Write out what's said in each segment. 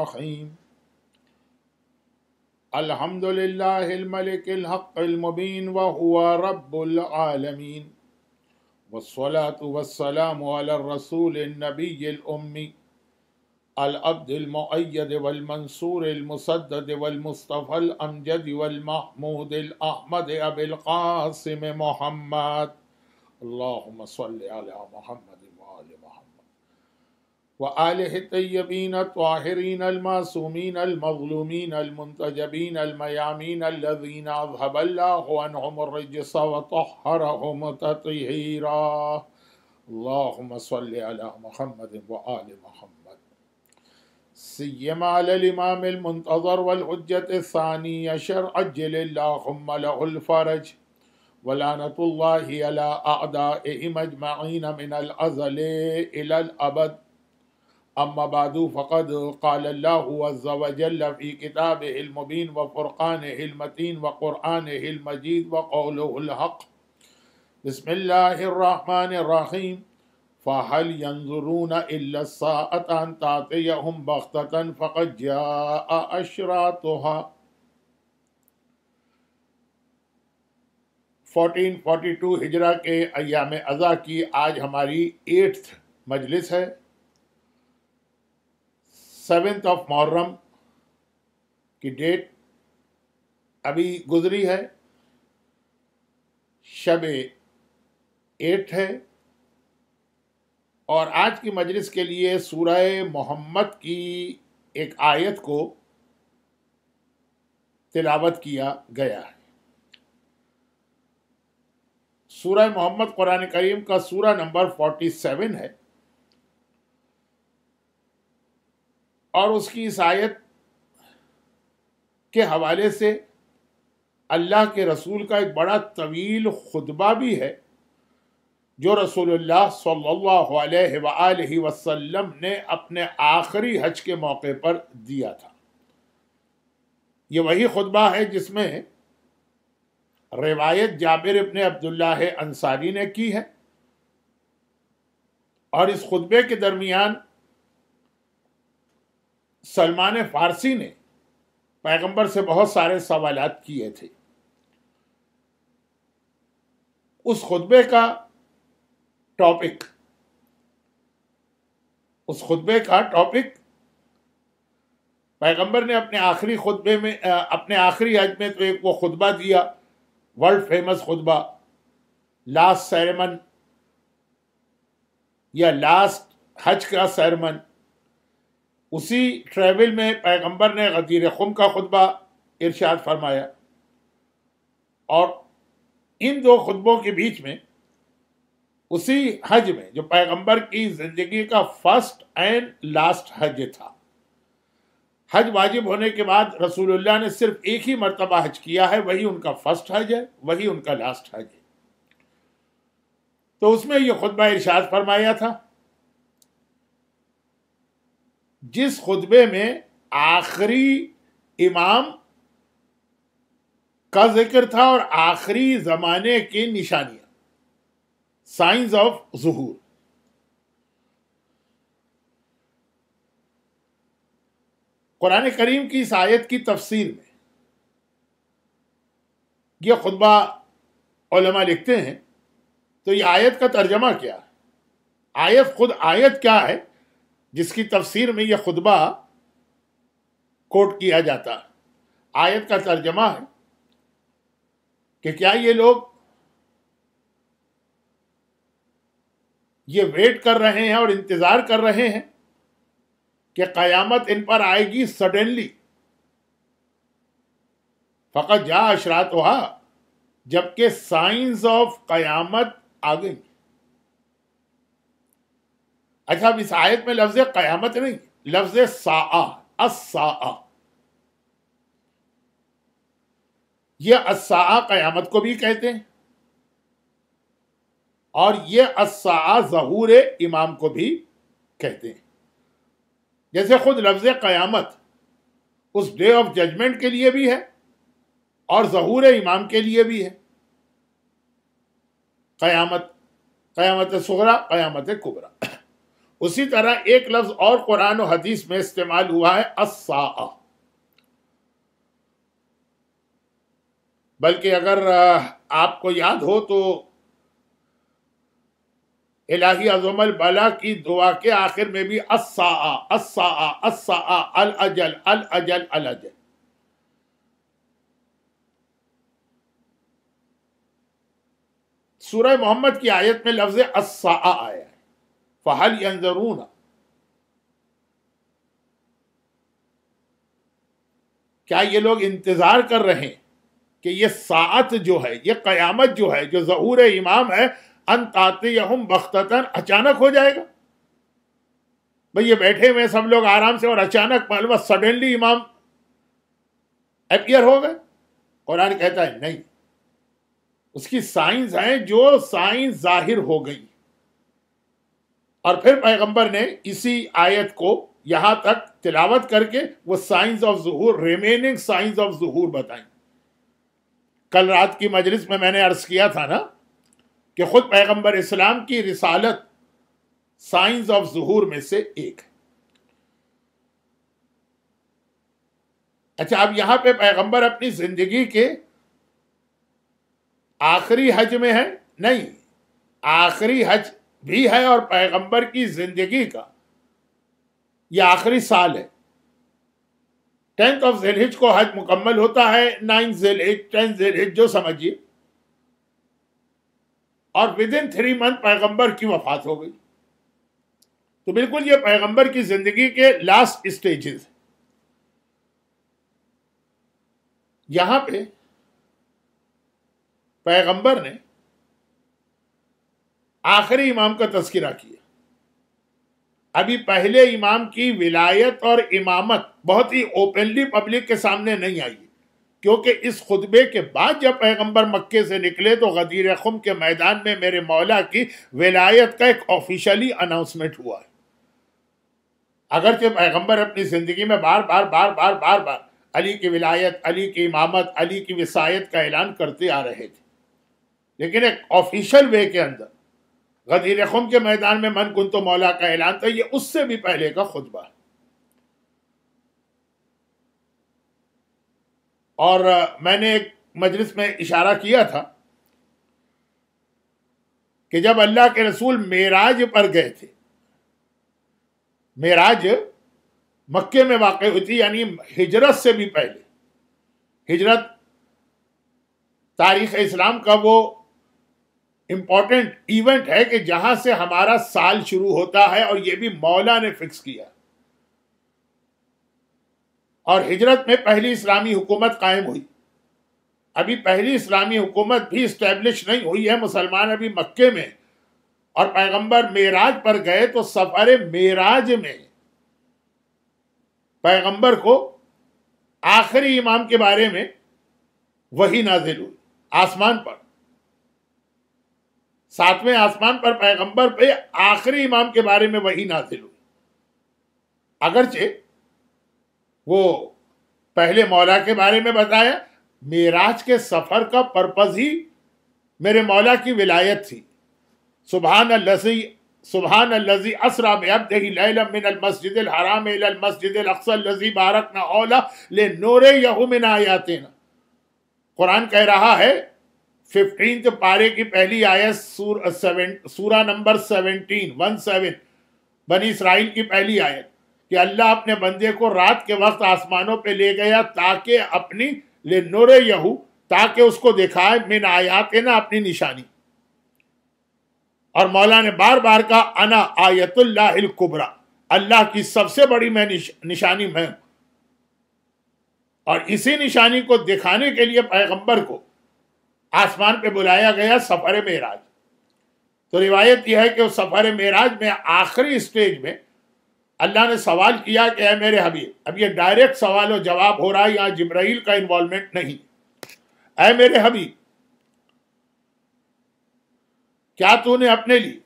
الرحيم الحمد لله الملك الحق المبين وهو رب العالمين والصلاة والسلام على الرسول النبي الأمي العبد المؤيد والمنصور المسدد والمصطفى الأمجد والمحمود الأحمد أبي القاسم محمد اللهم صل على محمد وآل محمد وآله الطيبين الطاهرين المعصومين المظلومين المنتجبين الميامين الذين أذهب الله عنهم الرجس وطهرهم تطهيرا اللهم صل على محمد وآل محمد سيما على الإمام المنتظر والحجة الثانية شر أجل اللهم له الفرج ولعنة الله على أعدائهم أجمعين من الأزل إلى الأبد अम्मा وجل في كتابه المبين وفرقانه المتين وقرآنه المجيد وقوله الحق بسم الله الرحمن الرحيم فهل ينظرون إلا الساعة أن تأتيهم بغتة فقد جاء أشراطها 1442 हिजरा के अयाम अज़ा की आज हमारी एट्थ मजलिस है सेवेंथ ऑफ मुहर्रम की डेट अभी गुजरी है शब एट है और आज की मजलिस के लिए सूरह मोहम्मद की एक आयत को तिलावत किया गया है सूरह मोहम्मद कुरान करीम का सूरह नंबर फोर्टी सेवन है और उसकी इस आयत के हवाले से अल्लाह के रसूल का एक बड़ा तवील खुतबा भी है जो रसूलुल्लाह सल्लल्लाहु वसल्लम ने अपने आखिरी हज के मौके पर दिया था ये वही खुतबा है जिसमें रिवायत जाबिर इबन अब्दुल्लाह अंसारी ने की है और इस खुतबे के दरमियान सलमान फारसी ने पैगंबर से बहुत सारे सवाल किए थे उस खुतबे का टॉपिक उस खुतबे का टॉपिक पैगंबर ने अपने आखिरी खुतबे में अपने आखिरी हज में तो एक वो खुतबा दिया वर्ल्ड फेमस खुतबा लास्ट सैरमन या लास्ट हज का सैरमन उसी ट्रैवल में पैगंबर ने गदीर खुम का खुतबा इरशाद फरमाया और इन दो खुतबों के बीच में उसी हज में जो पैगंबर की जिंदगी का फर्स्ट एंड लास्ट हज था हज वाजिब होने के बाद रसूलुल्लाह ने सिर्फ एक ही मरतबा हज किया है वही उनका फर्स्ट हज है वही उनका लास्ट हज है तो उसमें यह खुतबा इरशाद फरमाया था जिस खुतबे में आखिरी इमाम का जिक्र था और आखिरी जमाने की निशानियां साइंस ऑफ जहूर कुरान करीम की इस आयत की तफसीर में यह खुतबा लिखते हैं तो यह आयत का तर्जमा क्या है आयत खुद आयत क्या है जिसकी तफसीर में यह खुतबा कोट किया जाता है आयत का तर्जमा है कि क्या ये लोग ये वेट कर रहे हैं और इंतज़ार कर रहे हैं कि क़यामत इन पर आएगी सडनली फ़कत जा अशरात जबकि साइंस ऑफ क़यामत आ गई अच्छा अब इस आयत में लफ्ज कयामत नहीं लफ्ज सा असा ये असा कयामत को भी कहते हैं और ये असा जहूर इमाम को भी कहते हैं जैसे खुद लफ्ज कयामत उस डे ऑफ जजमेंट के लिए भी है और जहूर इमाम के लिए भी है कयामत कयामत सुगरा कयामत कुबरा उसी तरह एक लफ्ज और कुरान और हदीस में इस्तेमाल हुआ है असा बल्कि अगर आपको याद हो तो इलाही अजमल बला की दुआ के आखिर में भी असा असा असा अल अजल अल अजल अल अजल सूरह मोहम्मद की आयत में लफ्ज असा आया है فهل यंजरून क्या ये लोग इंतज़ार कर रहे हैं कि ये सात जो है ये क़यामत जो है जो जहूर इमाम है अन हम बख्तन अचानक हो जाएगा भाई ये बैठे हुए सब लोग आराम से और अचानक मालूम सडनली इमाम अपियर हो गए कुरान कहता है नहीं उसकी साइंस है जो साइंस जाहिर हो गई और फिर पैगंबर ने इसी आयत को यहाँ तक तिलावत करके वो साइंस ऑफ जहूर रिमेनिंग साइंस ऑफ जहूर बताई कल रात की मजलिस में मैंने अर्ज किया था ना कि खुद पैगंबर इस्लाम की रिसालत साइंस ऑफ जहूर में से एक है अच्छा अब यहाँ पे पैगंबर अपनी जिंदगी के आखिरी हज में है नहीं आखिरी हज भी है और पैगंबर की जिंदगी का यह आखिरी साल है टेंथ ऑफ जिलहिज को हज मुकम्मल होता है नाइन्थ जिलहिज टेंथ जिलहिज जो समझिए और विद इन थ्री मंथ पैगंबर की वफात हो गई तो बिल्कुल ये पैगंबर की जिंदगी के लास्ट स्टेजेस यहां पे पैगंबर ने आखिरी इमाम का तस्करा किया अभी पहले इमाम की विलायत और इमामत बहुत ही ओपनली पब्लिक के सामने नहीं आई क्योंकि इस खुतबे के बाद जब पैगंबर मक्के से निकले तो गदीर खुम के मैदान में मेरे मौला की विलायत का एक ऑफिशियली अनाउंसमेंट हुआ है अगरचे पैगंबर अपनी ज़िंदगी में बार बार बार बार बार बार अली की विलायत अली की इमामत अली की वसायत का ऐलान करते आ रहे थे लेकिन एक ऑफिशियल वे के अंदर गदीर खुम के मैदान में मन कुन तो मौला का ऐलान था ये उससे भी पहले का खुतबा और मैंने एक मजलिस में इशारा किया था कि जब अल्लाह के रसूल मेराज पर गए थे मेराज मक्के में वाकई हुई थी यानी हिजरत से भी पहले हिजरत तारीख इस्लाम का वो इम्पॉर्टेंट इवेंट है कि जहां से हमारा साल शुरू होता है और यह भी मौला ने फिक्स किया और हिजरत में पहली इस्लामी हुकूमत कायम हुई अभी पहली इस्लामी हुकूमत भी इस्टेब्लिश नहीं हुई है मुसलमान अभी मक्के में और पैगंबर मेराज पर गए तो सफर मेराज में पैगंबर को आखिरी इमाम के बारे में वही नाजिल हुई आसमान पर सातवें आसमान पर पैगंबर पे आखिरी इमाम के बारे में वही नाजिल हुई अगरचे वो पहले मौला के बारे में बताया मेराज के सफर का पर्पज ही मेरे मौला की विलायत थी सुबहान लजी सुबहान लजी असरा में अब दही मिन अल मस्जिद अल हराम अल मस्जिद अल अक्सा लजी बारक ना औला ले नोरे यहू मिन आयाते कुरान कह रहा है फिफ्टीन पारे की पहली आयत सूर सेवन सूरा नंबर सेवनटीन वन सेवन बनी इसराइल की पहली आयत कि अल्लाह अपने बंदे को रात के वक्त आसमानों पे ले गया ताकि अपनी ले नोरे यहू ताकि उसको दिखाए मिन आयात है ना अपनी निशानी और मौला ने बार बार कहा अना आयतुल्लाकुबरा अल्लाह की सबसे बड़ी मैं निश, निशानी मैं और इसी निशानी को दिखाने के लिए पैगंबर को आसमान पे बुलाया गया सफर मेराज तो रिवायत यह है कि उस सफर मेराज में आखिरी स्टेज में अल्लाह ने सवाल किया कि है मेरे हबीब अब ये डायरेक्ट सवाल और जवाब हो रहा है यहाँ जिब्राइल का इन्वॉल्वमेंट नहीं है मेरे हबीब क्या तूने अपने लिए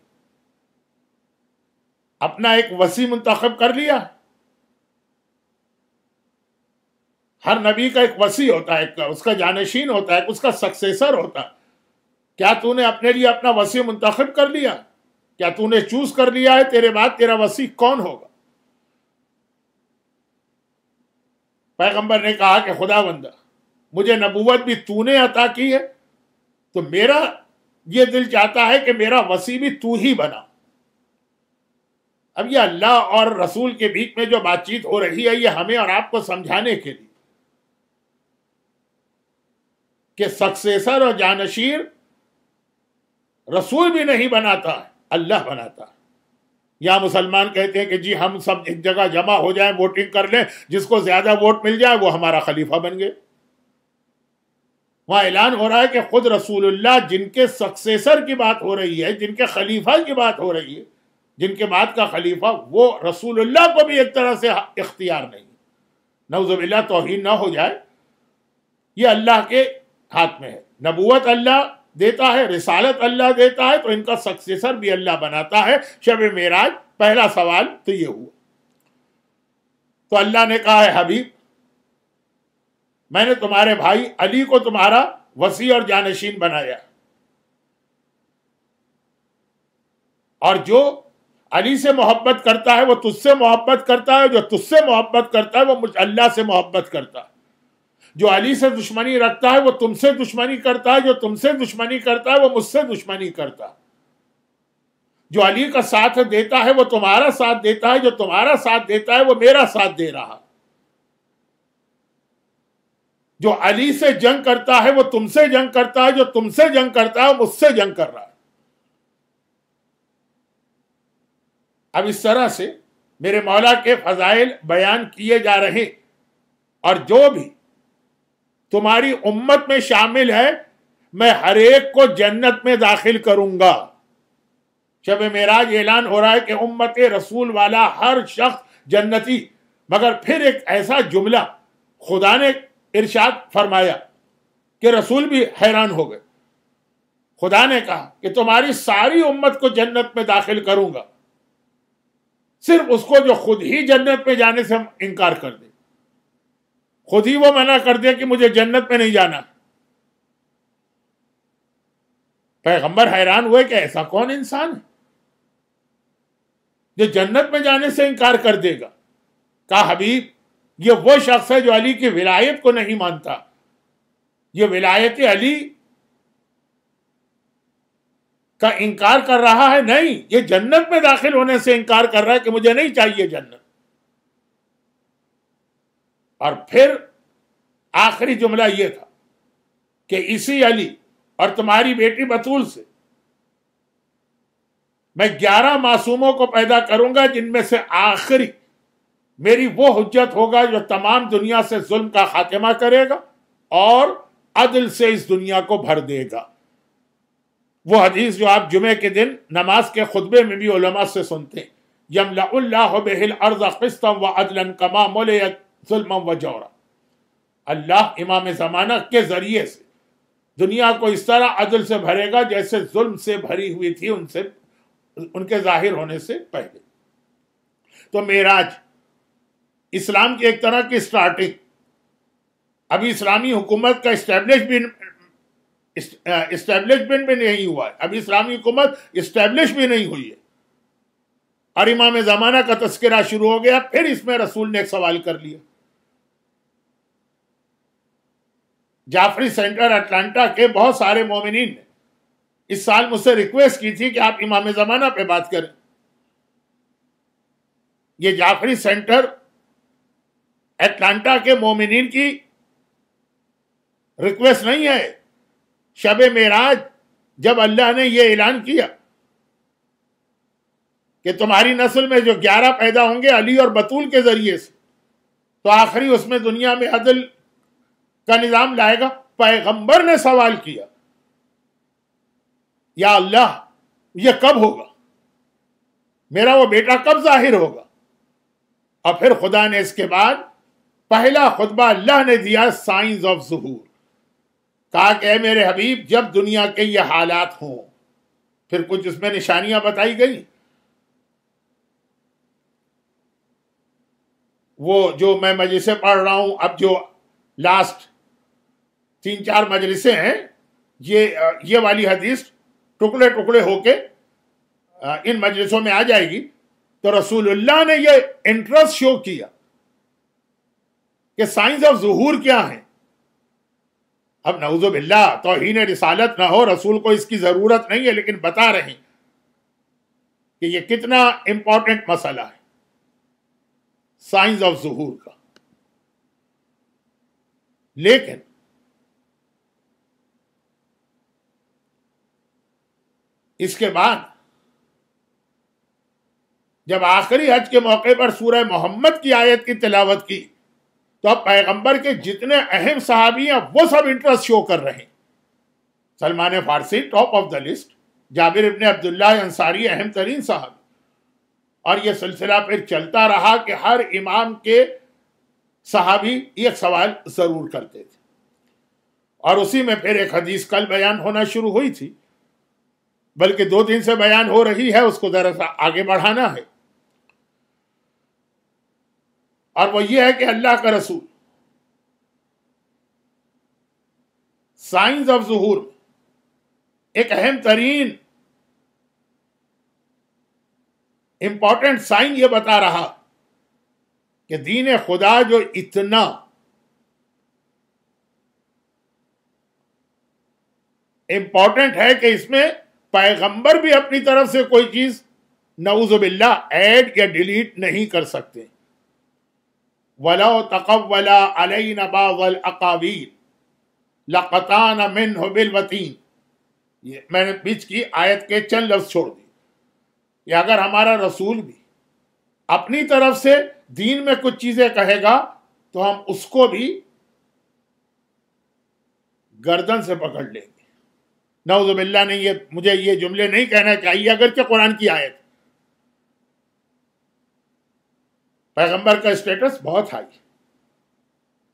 अपना एक वसी मुंतखब कर लिया हर नबी का एक वसी होता है उसका जानशीन होता है उसका सक्सेसर होता है क्या तूने अपने लिए अपना वसी मुंतखब कर लिया क्या तूने चूज कर लिया है तेरे बाद तेरा वसी कौन होगा पैगंबर ने कहा कि खुदा बंदा मुझे नबूवत भी तूने अता की है तो मेरा ये दिल चाहता है कि मेरा वसी भी तू ही बना अब ये अल्लाह और रसूल के बीच में जो बातचीत हो रही है ये हमें और आपको समझाने के लिए कि सक्सेसर और जानशीर रसूल भी नहीं बनाता अल्लाह बनाता है या मुसलमान कहते हैं कि जी हम सब एक जगह जमा हो जाए वोटिंग कर लें जिसको ज्यादा वोट मिल जाए वो हमारा खलीफा बन गए वहां ऐलान हो रहा है कि खुद रसूलुल्लाह जिनके सक्सेसर की बात हो रही है जिनके खलीफा की बात हो रही है जिनके बाद का खलीफा वो रसूलुल्लाह को भी एक तरह से इख्तियार नहीं नवजबिल्ला तोहिन ना हो जाए ये अल्लाह के हाथ में है नबूत अल्लाह देता है रिसालत अल्लाह देता है तो इनका सक्सेसर भी अल्लाह बनाता है शब मेराज पहला सवाल तो ये हुआ तो अल्लाह ने कहा है हबीब मैंने तुम्हारे भाई अली को तुम्हारा वसी और जानशीन बनाया और जो अली से मोहब्बत करता है वो तुझसे मोहब्बत करता है जो तुझसे मोहब्बत करता है वो मुझ अल्लाह से मोहब्बत करता है जो अली से दुश्मनी रखता है वो तुमसे दुश्मनी करता है जो तुमसे दुश्मनी करता है वो मुझसे दुश्मनी करता है जो अली का साथ देता है वो तुम्हारा साथ देता है जो तुम्हारा साथ देता है वो मेरा साथ दे रहा जो अली से जंग करता है वो तुमसे जंग करता है जो तुमसे जंग करता है वो मुझसे जंग कर रहा है अब इस तरह से मेरे मौला के फजाइल बयान किए जा रहे और जो भी तुम्हारी उम्मत में शामिल है मैं हर एक को जन्नत में दाखिल करूंगा शब मेराज ऐलान हो रहा है कि उम्मत रसूल वाला हर शख्स जन्नती मगर फिर एक ऐसा जुमला खुदा ने इरशाद फरमाया कि रसूल भी हैरान हो गए खुदा ने कहा कि तुम्हारी सारी उम्मत को जन्नत में दाखिल करूंगा सिर्फ उसको जो खुद ही जन्नत में जाने से हम इनकार कर दें खुद ही वो मना कर दिया कि मुझे जन्नत में नहीं जाना पैगंबर हैरान हुए कि ऐसा कौन इंसान है जो जन्नत में जाने से इनकार कर देगा कहा हबीब ये वो शख्स है जो अली की विलायत को नहीं मानता ये विलायत अली का इनकार कर रहा है नहीं ये जन्नत में दाखिल होने से इनकार कर रहा है कि मुझे नहीं चाहिए जन्नत और फिर आखिरी जुमला यह था कि इसी अली और तुम्हारी बेटी बतूल से मैं ग्यारह मासूमों को पैदा करूंगा जिनमें से आखिरी मेरी वो हजत होगा जो तमाम दुनिया से जुल्म का खात्मा करेगा और अदल से इस दुनिया को भर देगा वो हदीस जो आप जुमे के दिन नमाज के खुतबे में भी उलमा से सुनते हैं यमला अर्ज खस्तम व अदलन कमा मोलत जुल्म व जौरा अल्लाह इमाम ज़माना के ज़रिए से दुनिया को इस तरह अदल से भरेगा जैसे जुल्म से भरी हुई थी उनसे उनके जाहिर होने से पहले तो मेराज इस्लाम की एक तरह की स्टार्टिंग अभी इस्लामी हुकूमत का इस्टेब्लिशमेंट इस्टेब्लिशमेंट भी नहीं हुआ है अभी इस्लामी हुकूमत इस्टेब्लिश भी नहीं हुई है और इमाम ज़माना का तस्करा शुरू हो गया फिर इसमें रसूल ने एक सवाल कर लिया जाफरी सेंटर अटलांटा के बहुत सारे मोमिन इस साल मुझसे रिक्वेस्ट की थी कि आप इमाम ज़माना पे बात करें ये जाफरी सेंटर अटलांटा के मोमिन की रिक्वेस्ट नहीं है शब मेराज जब अल्लाह ने यह ऐलान किया कि तुम्हारी नस्ल में जो ग्यारह पैदा होंगे अली और बतूल के जरिए से तो आखिरी उसमें दुनिया में अदल का निजाम लाएगा पैगंबर ने सवाल किया या अल्लाह यह कब होगा मेरा वो बेटा कब जाहिर होगा और फिर खुदा ने इसके बाद पहला खुतबा अल्लाह ने दिया साइंस ऑफ जहूर कहा कि मेरे हबीब जब दुनिया के ये हालात हों फिर कुछ उसमें निशानियां बताई गई वो जो मैं मजे से पढ़ रहा हूं अब जो लास्ट तीन चार मजलिसें हैं ये ये वाली हदीस टुकड़े टुकड़े होके इन मजलिसों में आ जाएगी तो रसूलुल्लाह ने ये इंटरेस्ट शो किया कि साइंस ऑफ जहूर क्या है अब नवजुबिल्ला तोहन रिसालत ना हो रसूल को इसकी ज़रूरत नहीं है लेकिन बता रहे कि ये कितना इंपॉर्टेंट मसला है साइंस ऑफ जहूर का लेकिन इसके बाद जब आखिरी हज के मौके पर सूरह मोहम्मद की आयत की तिलावत की तो अब पैगंबर के जितने अहम सहाबी हैं वो सब इंटरेस्ट शो कर रहे हैं सलमान फारसी टॉप ऑफ द लिस्ट जाबिर इबन अब्दुल्ला अंसारी अहम तरीन साहब और ये सिलसिला फिर चलता रहा कि हर इमाम के सहाबी एक सवाल ज़रूर करते थे और उसी में फिर एक हदीस कल बयान होना शुरू हुई थी बल्कि दो दिन से बयान हो रही है उसको जरा सा आगे बढ़ाना है और वो ये है कि अल्लाह का रसूल साइंस ऑफ जहूर एक अहम तरीन इंपॉर्टेंट साइन ये बता रहा कि दीन खुदा जो इतना इंपॉर्टेंट है कि इसमें पैगंबर भी अपनी तरफ से कोई चीज नवजुबिल्ला ऐड या डिलीट नहीं कर सकते वला तकवला अलई नबावल अकावीर लकतान मिन ये मैंने बीच की आयत के चंद लफ्ज छोड़ दिए या अगर हमारा रसूल भी अपनी तरफ से दीन में कुछ चीजें कहेगा तो हम उसको भी गर्दन से पकड़ लेंगे नवजुबिल्ला ने ये मुझे ये जुमले नहीं कहना चाहिए अगर क्या कुरान की आयत पैगंबर का स्टेटस बहुत हाई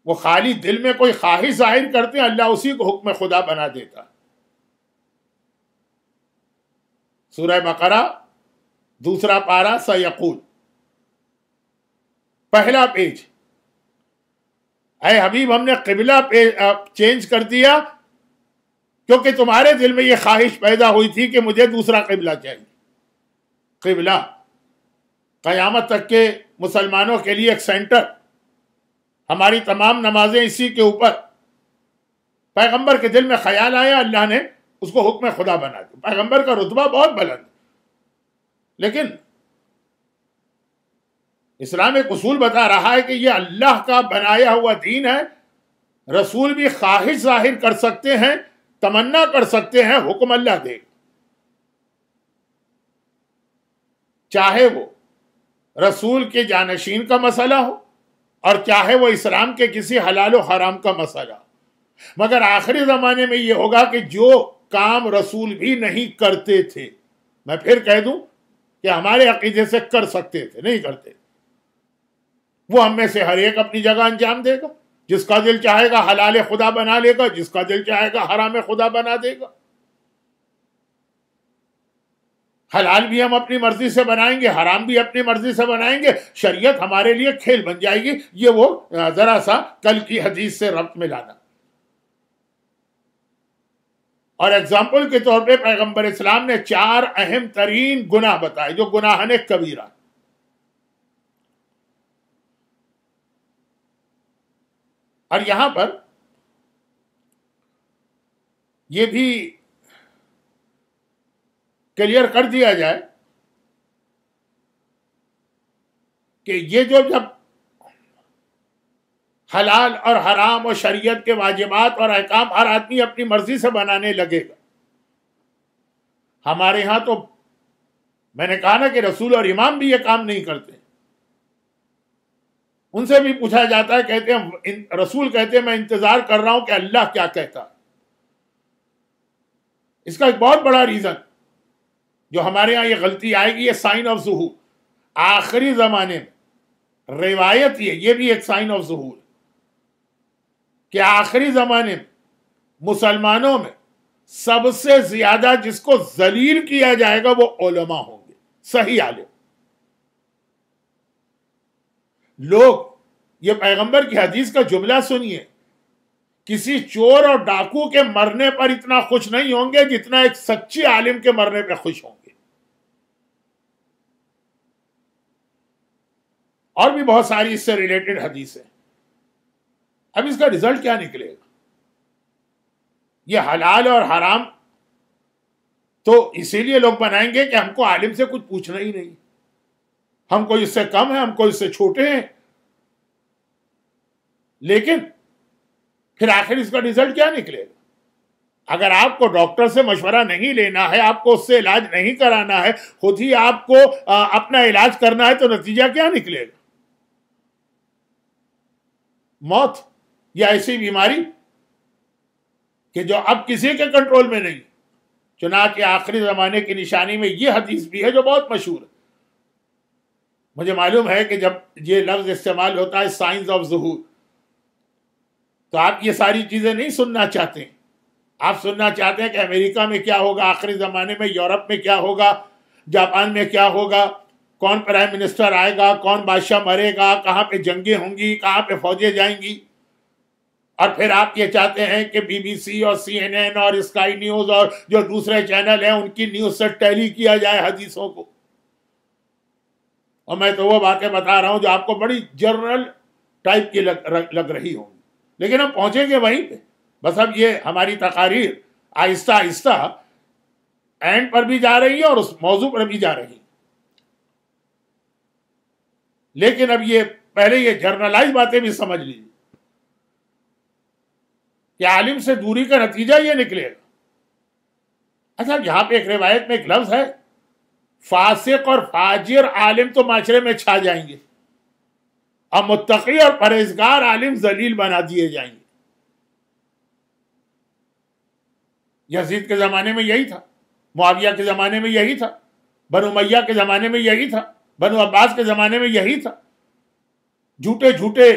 वो खाली दिल में कोई ख्वाहिश जाहिर करते हैं अल्लाह उसी को हुक्म खुदा बना देता सूरह बकरा दूसरा पारा सयकूल पहला पेज अरे हबीब हमने किबला चेंज कर दिया क्योंकि तुम्हारे दिल में यह ख्वाहिश पैदा हुई थी कि मुझे दूसरा किबला चाहिए किबला क़यामत तक के मुसलमानों के लिए एक सेंटर हमारी तमाम नमाजें इसी के ऊपर पैगंबर के दिल में ख्याल आया अल्लाह ने उसको हुक्म खुदा बना दिया पैगंबर का रुतबा बहुत बुलंद लेकिन इस्लाम एक उसूल बता रहा है कि यह अल्लाह का बनाया हुआ दीन है रसूल भी ख्वाहिश जाहिर कर सकते हैं तमन्ना कर सकते हैं हुक्म अल्लाह दे चाहे वो रसूल के जानशीन का मसला हो और चाहे वो इस्लाम के किसी हलाल हराम का मसला हो मगर आखिरी ज़माने में ये होगा कि जो काम रसूल भी नहीं करते थे मैं फिर कह दूं कि हमारे अकीदे से कर सकते थे नहीं करते वो हम में से हर एक अपनी जगह अंजाम देगा जिसका दिल चाहेगा हलाल खुदा बना लेगा जिसका दिल चाहेगा हराम खुदा बना देगा हलाल भी हम अपनी मर्जी से बनाएंगे हराम भी अपनी मर्जी से बनाएंगे शरीयत हमारे लिए खेल बन जाएगी ये वो जरा सा कल की हदीस से रब्त में लाना और एग्जाम्पल के तौर पे पैगंबर इस्लाम ने चार अहम तरीन गुनाह बताए जो गुनाह ने कबीरा और यहां पर यह भी क्लियर कर दिया जाए कि ये जो जब हलाल और हराम और शरीयत के वाजिबात और अहकाम हर आदमी अपनी मर्जी से बनाने लगेगा हमारे यहां तो मैंने कहा ना कि रसूल और इमाम भी ये काम नहीं करते उनसे भी पूछा जाता है कहते हैं रसूल कहते हैं मैं इंतजार कर रहा हूं कि अल्लाह क्या कहता है इसका एक बहुत बड़ा रीजन जो हमारे यहां ये गलती आएगी ये साइन ऑफ जहूर आखिरी जमाने में रिवायत ये ये भी एक साइन ऑफ जहूर कि आखिरी जमाने में मुसलमानों में सबसे ज्यादा जिसको जलील किया जाएगा वो ओलमा होंगे सही आलिम लोग ये पैगंबर की हदीस का जुमला सुनिए किसी चोर और डाकू के मरने पर इतना खुश नहीं होंगे जितना एक सच्ची आलिम के मरने पर खुश होंगे और भी बहुत सारी इससे रिलेटेड हदीस है अब इसका रिजल्ट क्या निकलेगा ये हलाल और हराम तो इसीलिए लोग बनाएंगे कि हमको आलिम से कुछ पूछना ही नहीं हम कोई इससे कम है हम कोई इससे छोटे हैं लेकिन फिर आखिर इसका रिजल्ट क्या निकलेगा अगर आपको डॉक्टर से मशवरा नहीं लेना है आपको उससे इलाज नहीं कराना है खुद ही आपको अपना इलाज करना है तो नतीजा क्या निकलेगा मौत या ऐसी बीमारी कि जो अब किसी के कंट्रोल में नहीं चुना के आखिरी जमाने की निशानी में यह हदीस भी है जो बहुत मशहूर है मुझे मालूम है कि जब ये लफ्ज़ इस्तेमाल होता है साइंस ऑफ जहूर तो आप ये सारी चीज़ें नहीं सुनना चाहते आप सुनना चाहते हैं कि अमेरिका में क्या होगा आखिरी ज़माने में यूरोप में क्या होगा जापान में क्या होगा कौन प्राइम मिनिस्टर आएगा कौन बादशाह मरेगा कहाँ पे जंगे होंगी कहाँ पे फौजें जाएंगी और फिर आप ये चाहते हैं कि बीबीसी और सीएनएन और स्काई न्यूज़ और जो दूसरे चैनल हैं उनकी न्यूज़ से टैली किया जाए हदीसों को और मैं तो वो बातें बता रहा हूँ जो आपको बड़ी जनरल टाइप की लग, लग रही होंगी लेकिन हम पहुँचेंगे वहीं पे बस अब ये हमारी तकारीर आहिस्ता आहिस्ता एंड पर भी जा रही है और उस मौजू पर भी जा रही है लेकिन अब ये पहले ये जर्नलाइज बातें भी समझ लीजिए कि आलिम से दूरी का नतीजा ये निकलेगा अच्छा यहां पे एक रिवायत में एक लफ्ज है फासिक और फाजिर आलिम तो माशरे में छा जाएंगे और मुतकी और परहेजगार आलिम जलील बना दिए जाएंगे यजीद के ज़माने में यही था मुआविया के ज़माने में यही था बनु मैया के ज़माने में यही था बनु अब्बास के ज़माने में यही था झूठे झूठे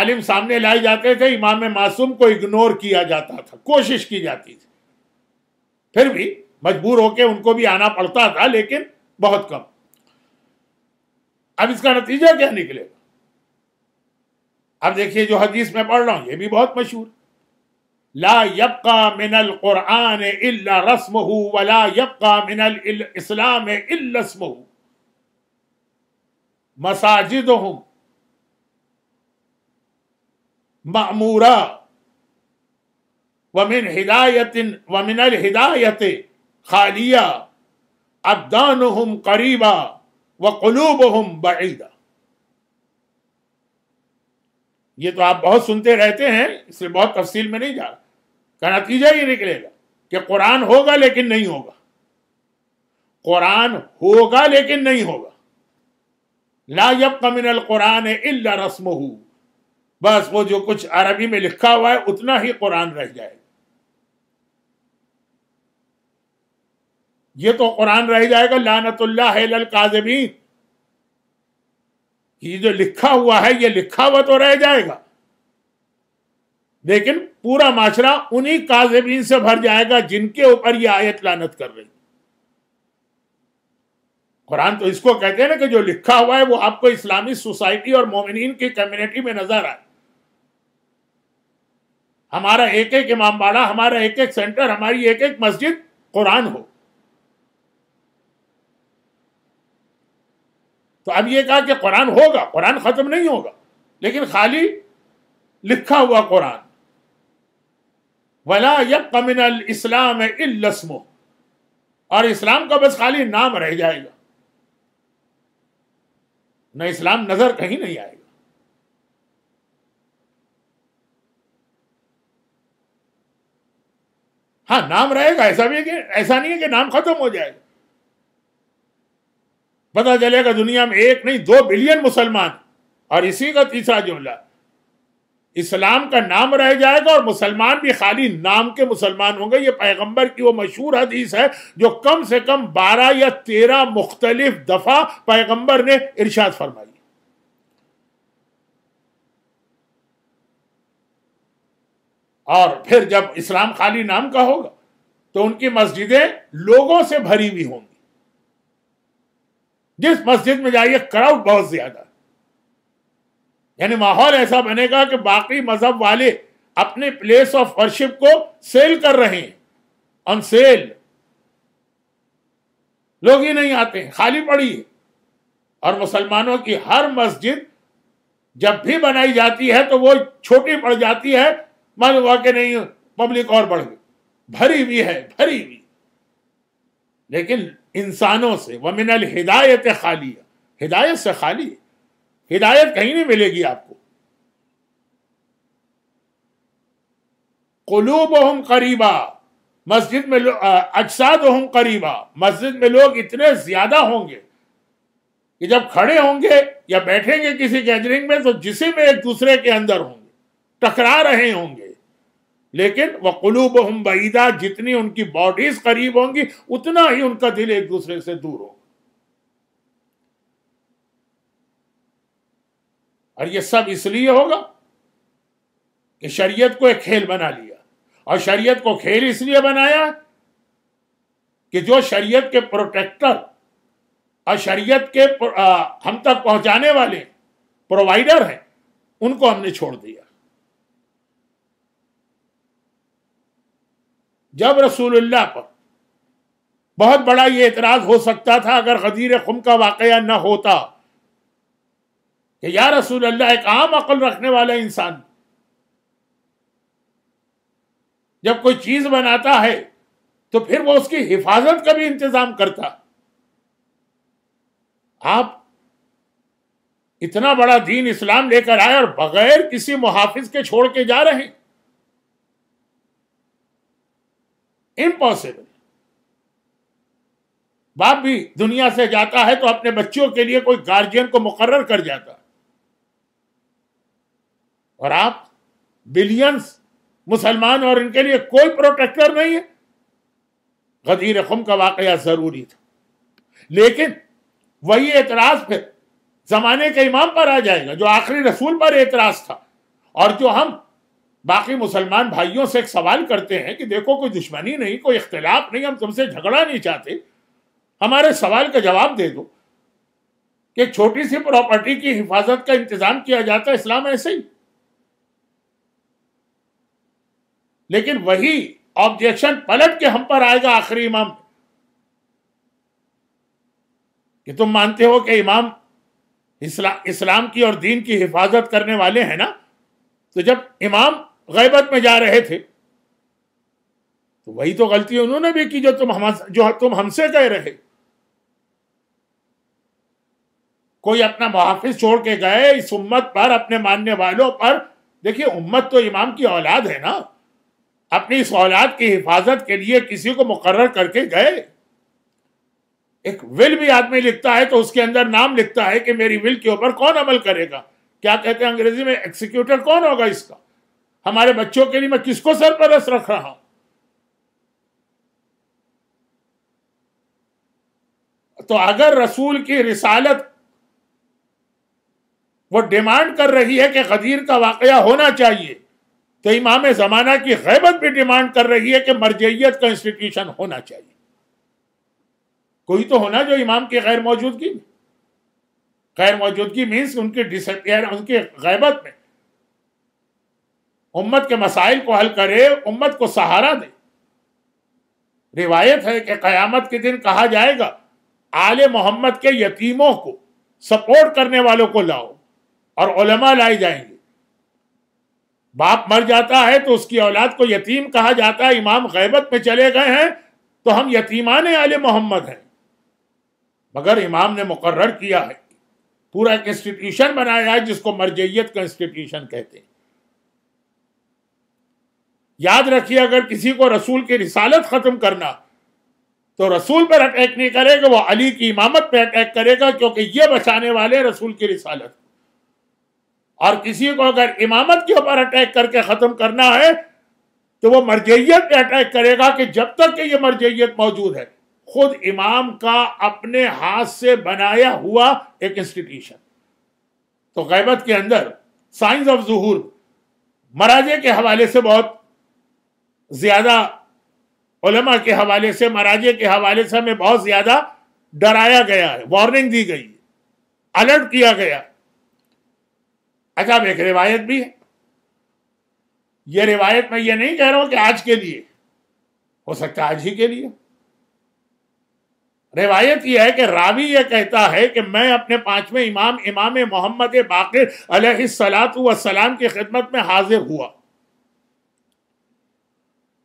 आलिम सामने लाए जाते थे इमाम मासूम को इग्नोर किया जाता था कोशिश की जाती थी फिर भी मजबूर होकर उनको भी आना पड़ता था लेकिन बहुत कम अब इसका नतीजा क्या निकलेगा अब देखिए जो हदीस में पढ़ रहा हूं ये भी बहुत मशहूर ला यबका मिनल कुरान इल्ला रस्म वला यबका मिनल इस्लाम इल्लस्म मसाजिद हूं मामूरा वमिन हिदायत वमिनल हिदायत खालिया अदान हम करीबा व कलूब हम बईदा ये तो आप बहुत सुनते रहते हैं इसलिए बहुत तफसील में नहीं जा रहा का नतीजा ये निकलेगा कि कुरान होगा लेकिन नहीं होगा कुरान होगा लेकिन नहीं होगा लाजब कमिनल कुरान इल्ला रस्म बस वो जो कुछ अरबी में लिखा हुआ है उतना ही कुरान रह जाएगा ये तो कुरान रह जाएगा लानतुल्ला काजबीन ये जो लिखा हुआ है ये लिखा हुआ तो रह जाएगा लेकिन पूरा माशरा उन्हीं काजबीन से भर जाएगा जिनके ऊपर ये आयत लानत कर रही कुरान तो इसको कहते हैं ना कि जो लिखा हुआ है वो आपको इस्लामी सोसाइटी और मोमिन की कम्युनिटी में नजर आए हमारा एक एक इमामबाड़ा हमारा एक एक सेंटर हमारी एक एक मस्जिद कुरान हो तो अब ये कहा कि कुरान होगा कुरान ख़त्म नहीं होगा लेकिन खाली लिखा हुआ कुरान वला यकमिन इस्लाम इलस्मो और इस्लाम का बस खाली नाम रह जाएगा न इस्लाम नजर कहीं नहीं आएगा हाँ नाम रहेगा ऐसा भी है कि ऐसा नहीं है कि नाम खत्म हो जाएगा पता चलेगा दुनिया में एक नहीं दो बिलियन मुसलमान और इसी का तीसरा जुमला इस्लाम का नाम रह जाएगा और मुसलमान भी खाली नाम के मुसलमान होंगे ये पैगंबर की वो मशहूर हदीस है जो कम से कम बारह या तेरह मुख्तलिफ दफा पैगंबर ने इर्शाद फरमाई और फिर जब इस्लाम खाली नाम का होगा तो उनकी मस्जिदें लोगों से भरी हुई होंगी जिस मस्जिद में जाइए क्राउड बहुत ज्यादा यानी माहौल ऐसा बनेगा कि बाकी मजहब वाले अपने प्लेस ऑफ वर्शिप को सेल कर रहे हैं ऑन सेल लोग ही नहीं आते हैं खाली पड़ी है और मुसलमानों की हर मस्जिद जब भी बनाई जाती है तो वो छोटी पड़ जाती है मन हुआ कि नहीं पब्लिक और बढ़ गई भरी हुई है भरी हुई लेकिन इंसानों से व हिदायत खाली हिदायत से खाली हिदायत कहीं नहीं मिलेगी आपको कलूब हम करीबा मस्जिद में अजसाद हम करीबा मस्जिद में लोग इतने ज्यादा होंगे कि जब खड़े होंगे या बैठेंगे किसी गैदरिंग में तो जिसे में एक दूसरे के अंदर होंगे टकरा रहे होंगे लेकिन वह कुलूब हम बईदा जितनी उनकी बॉडीज करीब होंगी उतना ही उनका दिल एक दूसरे से दूर होगा और यह सब इसलिए होगा कि शरीयत को एक खेल बना लिया और शरीयत को खेल इसलिए बनाया कि जो शरीयत के प्रोटेक्टर और शरीयत के हम तक पहुंचाने वाले प्रोवाइडर हैं उनको हमने छोड़ दिया जब रसूलुल्लाह पर बहुत बड़ा ये एतराज हो सकता था अगर गदीर खुम का वाकया न होता कि या रसूल अल्लाह एक आम अकल रखने वाला इंसान जब कोई चीज बनाता है तो फिर वो उसकी हिफाजत का भी इंतजाम करता आप इतना बड़ा दीन इस्लाम लेकर आए और बगैर किसी मुहाफिज के छोड़ के जा रहे हैं इम्पॉसिबल बाप भी दुनिया से जाता है तो अपने बच्चों के लिए कोई गार्जियन को मुकर्र कर जाता और आप बिलियंस मुसलमान और इनके लिए कोई प्रोटेक्टर नहीं है गदीर खुम का वाकया जरूरी था लेकिन वही एतराज फिर जमाने के इमाम पर आ जाएगा जो आखिरी रसूल पर एतराज था और जो हम बाकी मुसलमान भाइयों से एक सवाल करते हैं कि देखो कोई दुश्मनी नहीं कोई इख्तलाफ नहीं हम तुमसे झगड़ा नहीं चाहते हमारे सवाल का जवाब दे दो कि छोटी सी प्रॉपर्टी की हिफाजत का इंतजाम किया जाता है इस्लाम ऐसे ही लेकिन वही ऑब्जेक्शन पलट के हम पर आएगा आखिरी इमाम कि तुम मानते हो कि इमाम इस्ला, इस्लाम की और दीन की हिफाजत करने वाले हैं ना तो जब इमाम गैबत में जा रहे थे तो वही तो गलती उन्होंने भी की जो तुम हम जो तुम हमसे कह रहे कोई अपना मुहाफिज छोड़ के गए इस उम्मत पर अपने मानने वालों पर देखिए उम्मत तो इमाम की औलाद है ना अपनी इस औलाद की हिफाजत के लिए किसी को मुकर करके गए एक विल भी आदमी लिखता है तो उसके अंदर नाम लिखता है कि मेरी विल के ऊपर कौन अमल करेगा क्या कहते हैं अंग्रेजी में एक्सिक्यूटर कौन होगा इसका हमारे बच्चों के लिए मैं किसको सरपरस रख रहा हूं तो अगर रसूल की रिसालत वो डिमांड कर रही है कि गदीर का वाकया होना चाहिए तो इमाम जमाना की गैबत भी डिमांड कर रही है कि मरजैत का इंस्टीट्यूशन होना चाहिए कोई तो होना जो इमाम की गैर मौजूदगी में गैर मौजूदगी मीन्स उनके डिसअपियर उनके गैबत में उम्मत के मसाइल को हल करे उम्मत को सहारा दे रिवायत है कि कयामत के दिन कहा जाएगा आले मोहम्मद के यतीमों को सपोर्ट करने वालों को लाओ और उलमा लाए जाएंगे बाप मर जाता है तो उसकी औलाद को यतीम कहा जाता है इमाम गैबत पे चले गए हैं तो हम यतीमान आले मोहम्मद हैं मगर इमाम ने मुकर्र किया है पूरा एक इंस्टीट्यूशन बनाया है जिसको मरजैत का इंस्टीट्यूशन कहते हैं याद रखिए अगर किसी को रसूल की रिसालत ख़त्म करना तो रसूल पर अटैक नहीं करेगा वो अली की इमामत पर अटैक करेगा क्योंकि ये बचाने वाले रसूल की रिसालत और किसी को अगर इमामत के ऊपर अटैक करके ख़त्म करना है तो वो मरजैत पे अटैक करेगा कि जब तक कि ये मरजैत मौजूद है खुद इमाम का अपने हाथ से बनाया हुआ एक इंस्टीट्यूशन तो गैबत के अंदर साइंस ऑफ जहूर मराजे के हवाले से बहुत ज़्यादा के हवाले से मराजे के हवाले से हमें बहुत ज़्यादा डराया गया है वार्निंग दी गई है अलर्ट किया गया अच्छा एक रिवायत भी है यह रिवायत मैं ये नहीं कह रहा हूं कि आज के लिए हो सकता है आज ही के लिए रिवायत यह है कि रावी यह कहता है कि मैं अपने पांचवें इमाम इमाम मोहम्मद बाकिर सलात सलाम की खिदमत में हाजिर हुआ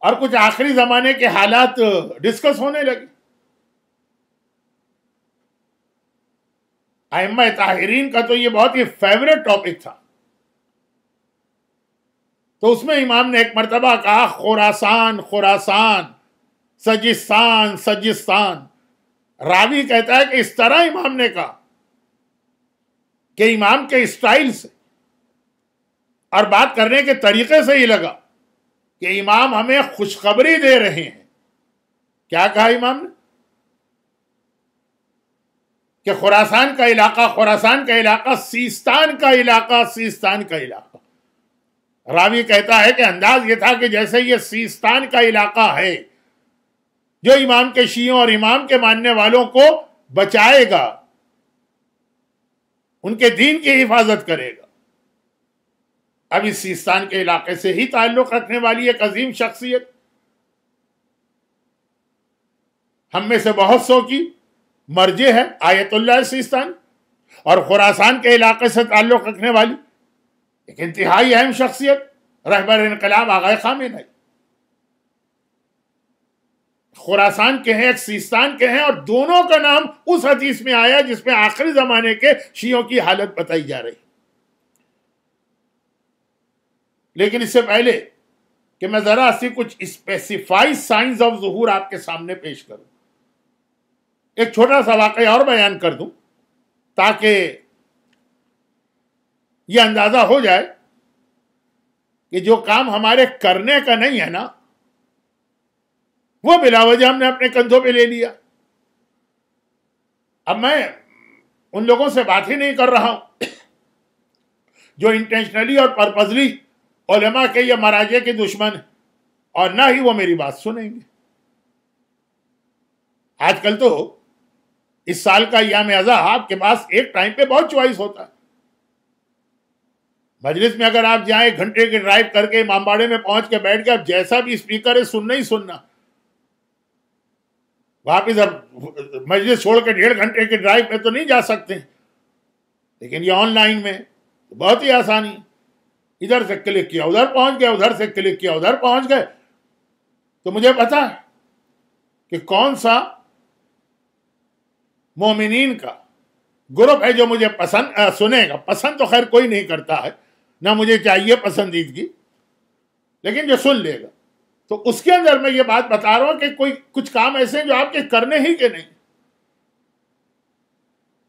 और कुछ आखिरी जमाने के हालात डिस्कस होने लगे आयमा ताहरीन का तो ये बहुत ही फेवरेट टॉपिक था तो उसमें इमाम ने एक मरतबा कहा खुरासान खुरासान सजिस्तान सजिस्तान रावी कहता है कि इस तरह इमाम ने कहा कि इमाम के स्टाइल से और बात करने के तरीके से ही लगा कि इमाम हमें खुशखबरी दे रहे हैं क्या कहा इमाम ने कि खुरासान का इलाका खुरासान का इलाका सीस्तान का इलाका सीस्तान का इलाका रावी कहता है कि अंदाज ये था कि जैसे ये सीस्तान का इलाका है जो इमाम के शियों और इमाम के मानने वालों को बचाएगा उनके दीन की हिफाजत करेगा अब इस सिस्तान के इलाके से ही ताल्लुक रखने वाली एक अजीम शख्सियत हम में से बहुत सौ की मर्जे है आयतुल्ला सिस्तान और खुरासान के इलाके से ताल्लुक रखने वाली एक इंतहाई अहम शख्सियत रहबर इनकलाब आगाय खामिन है खुरासान के हैं एक सिस्तान के हैं और दोनों का नाम उस हदीस में आया जिसमें आखिरी जमाने के शियों की हालत बताई जा रही लेकिन इससे पहले कि मैं ज़रा सी कुछ स्पेसिफाइड साइंस ऑफ जहूर आपके सामने पेश करूं एक छोटा सा वाक़ और बयान कर दूं ताकि यह अंदाज़ा हो जाए कि जो काम हमारे करने का नहीं है ना वो बिलावजह हमने अपने कंधों पे ले लिया अब मैं उन लोगों से बात ही नहीं कर रहा हूं जो इंटेंशनली और पर्पजली उलमा के या महाराजे के दुश्मन और ना ही वो मेरी बात सुनेंगे आजकल तो इस साल का याम अजा आपके पास एक टाइम पे बहुत चॉइस होता है मजलिस में अगर आप जाए घंटे के ड्राइव करके इमामबाड़े में पहुंच के बैठ के आप जैसा भी स्पीकर है सुनना ही सुनना वापिस अब मजलिस छोड़ के डेढ़ घंटे के ड्राइव पे तो नहीं जा सकते लेकिन ये ऑनलाइन में तो बहुत ही आसानी है इधर से क्लिक किया उधर पहुंच गए उधर से क्लिक किया उधर पहुंच गए तो मुझे पता है कि कौन सा मोमिनीन का ग्रुप है जो मुझे पसंद आ, सुनेगा पसंद तो खैर कोई नहीं करता है ना मुझे चाहिए पसंदीदगी लेकिन जो सुन लेगा तो उसके अंदर मैं ये बात बता रहा हूं कि कोई कुछ काम ऐसे हैं जो आपके करने ही के नहीं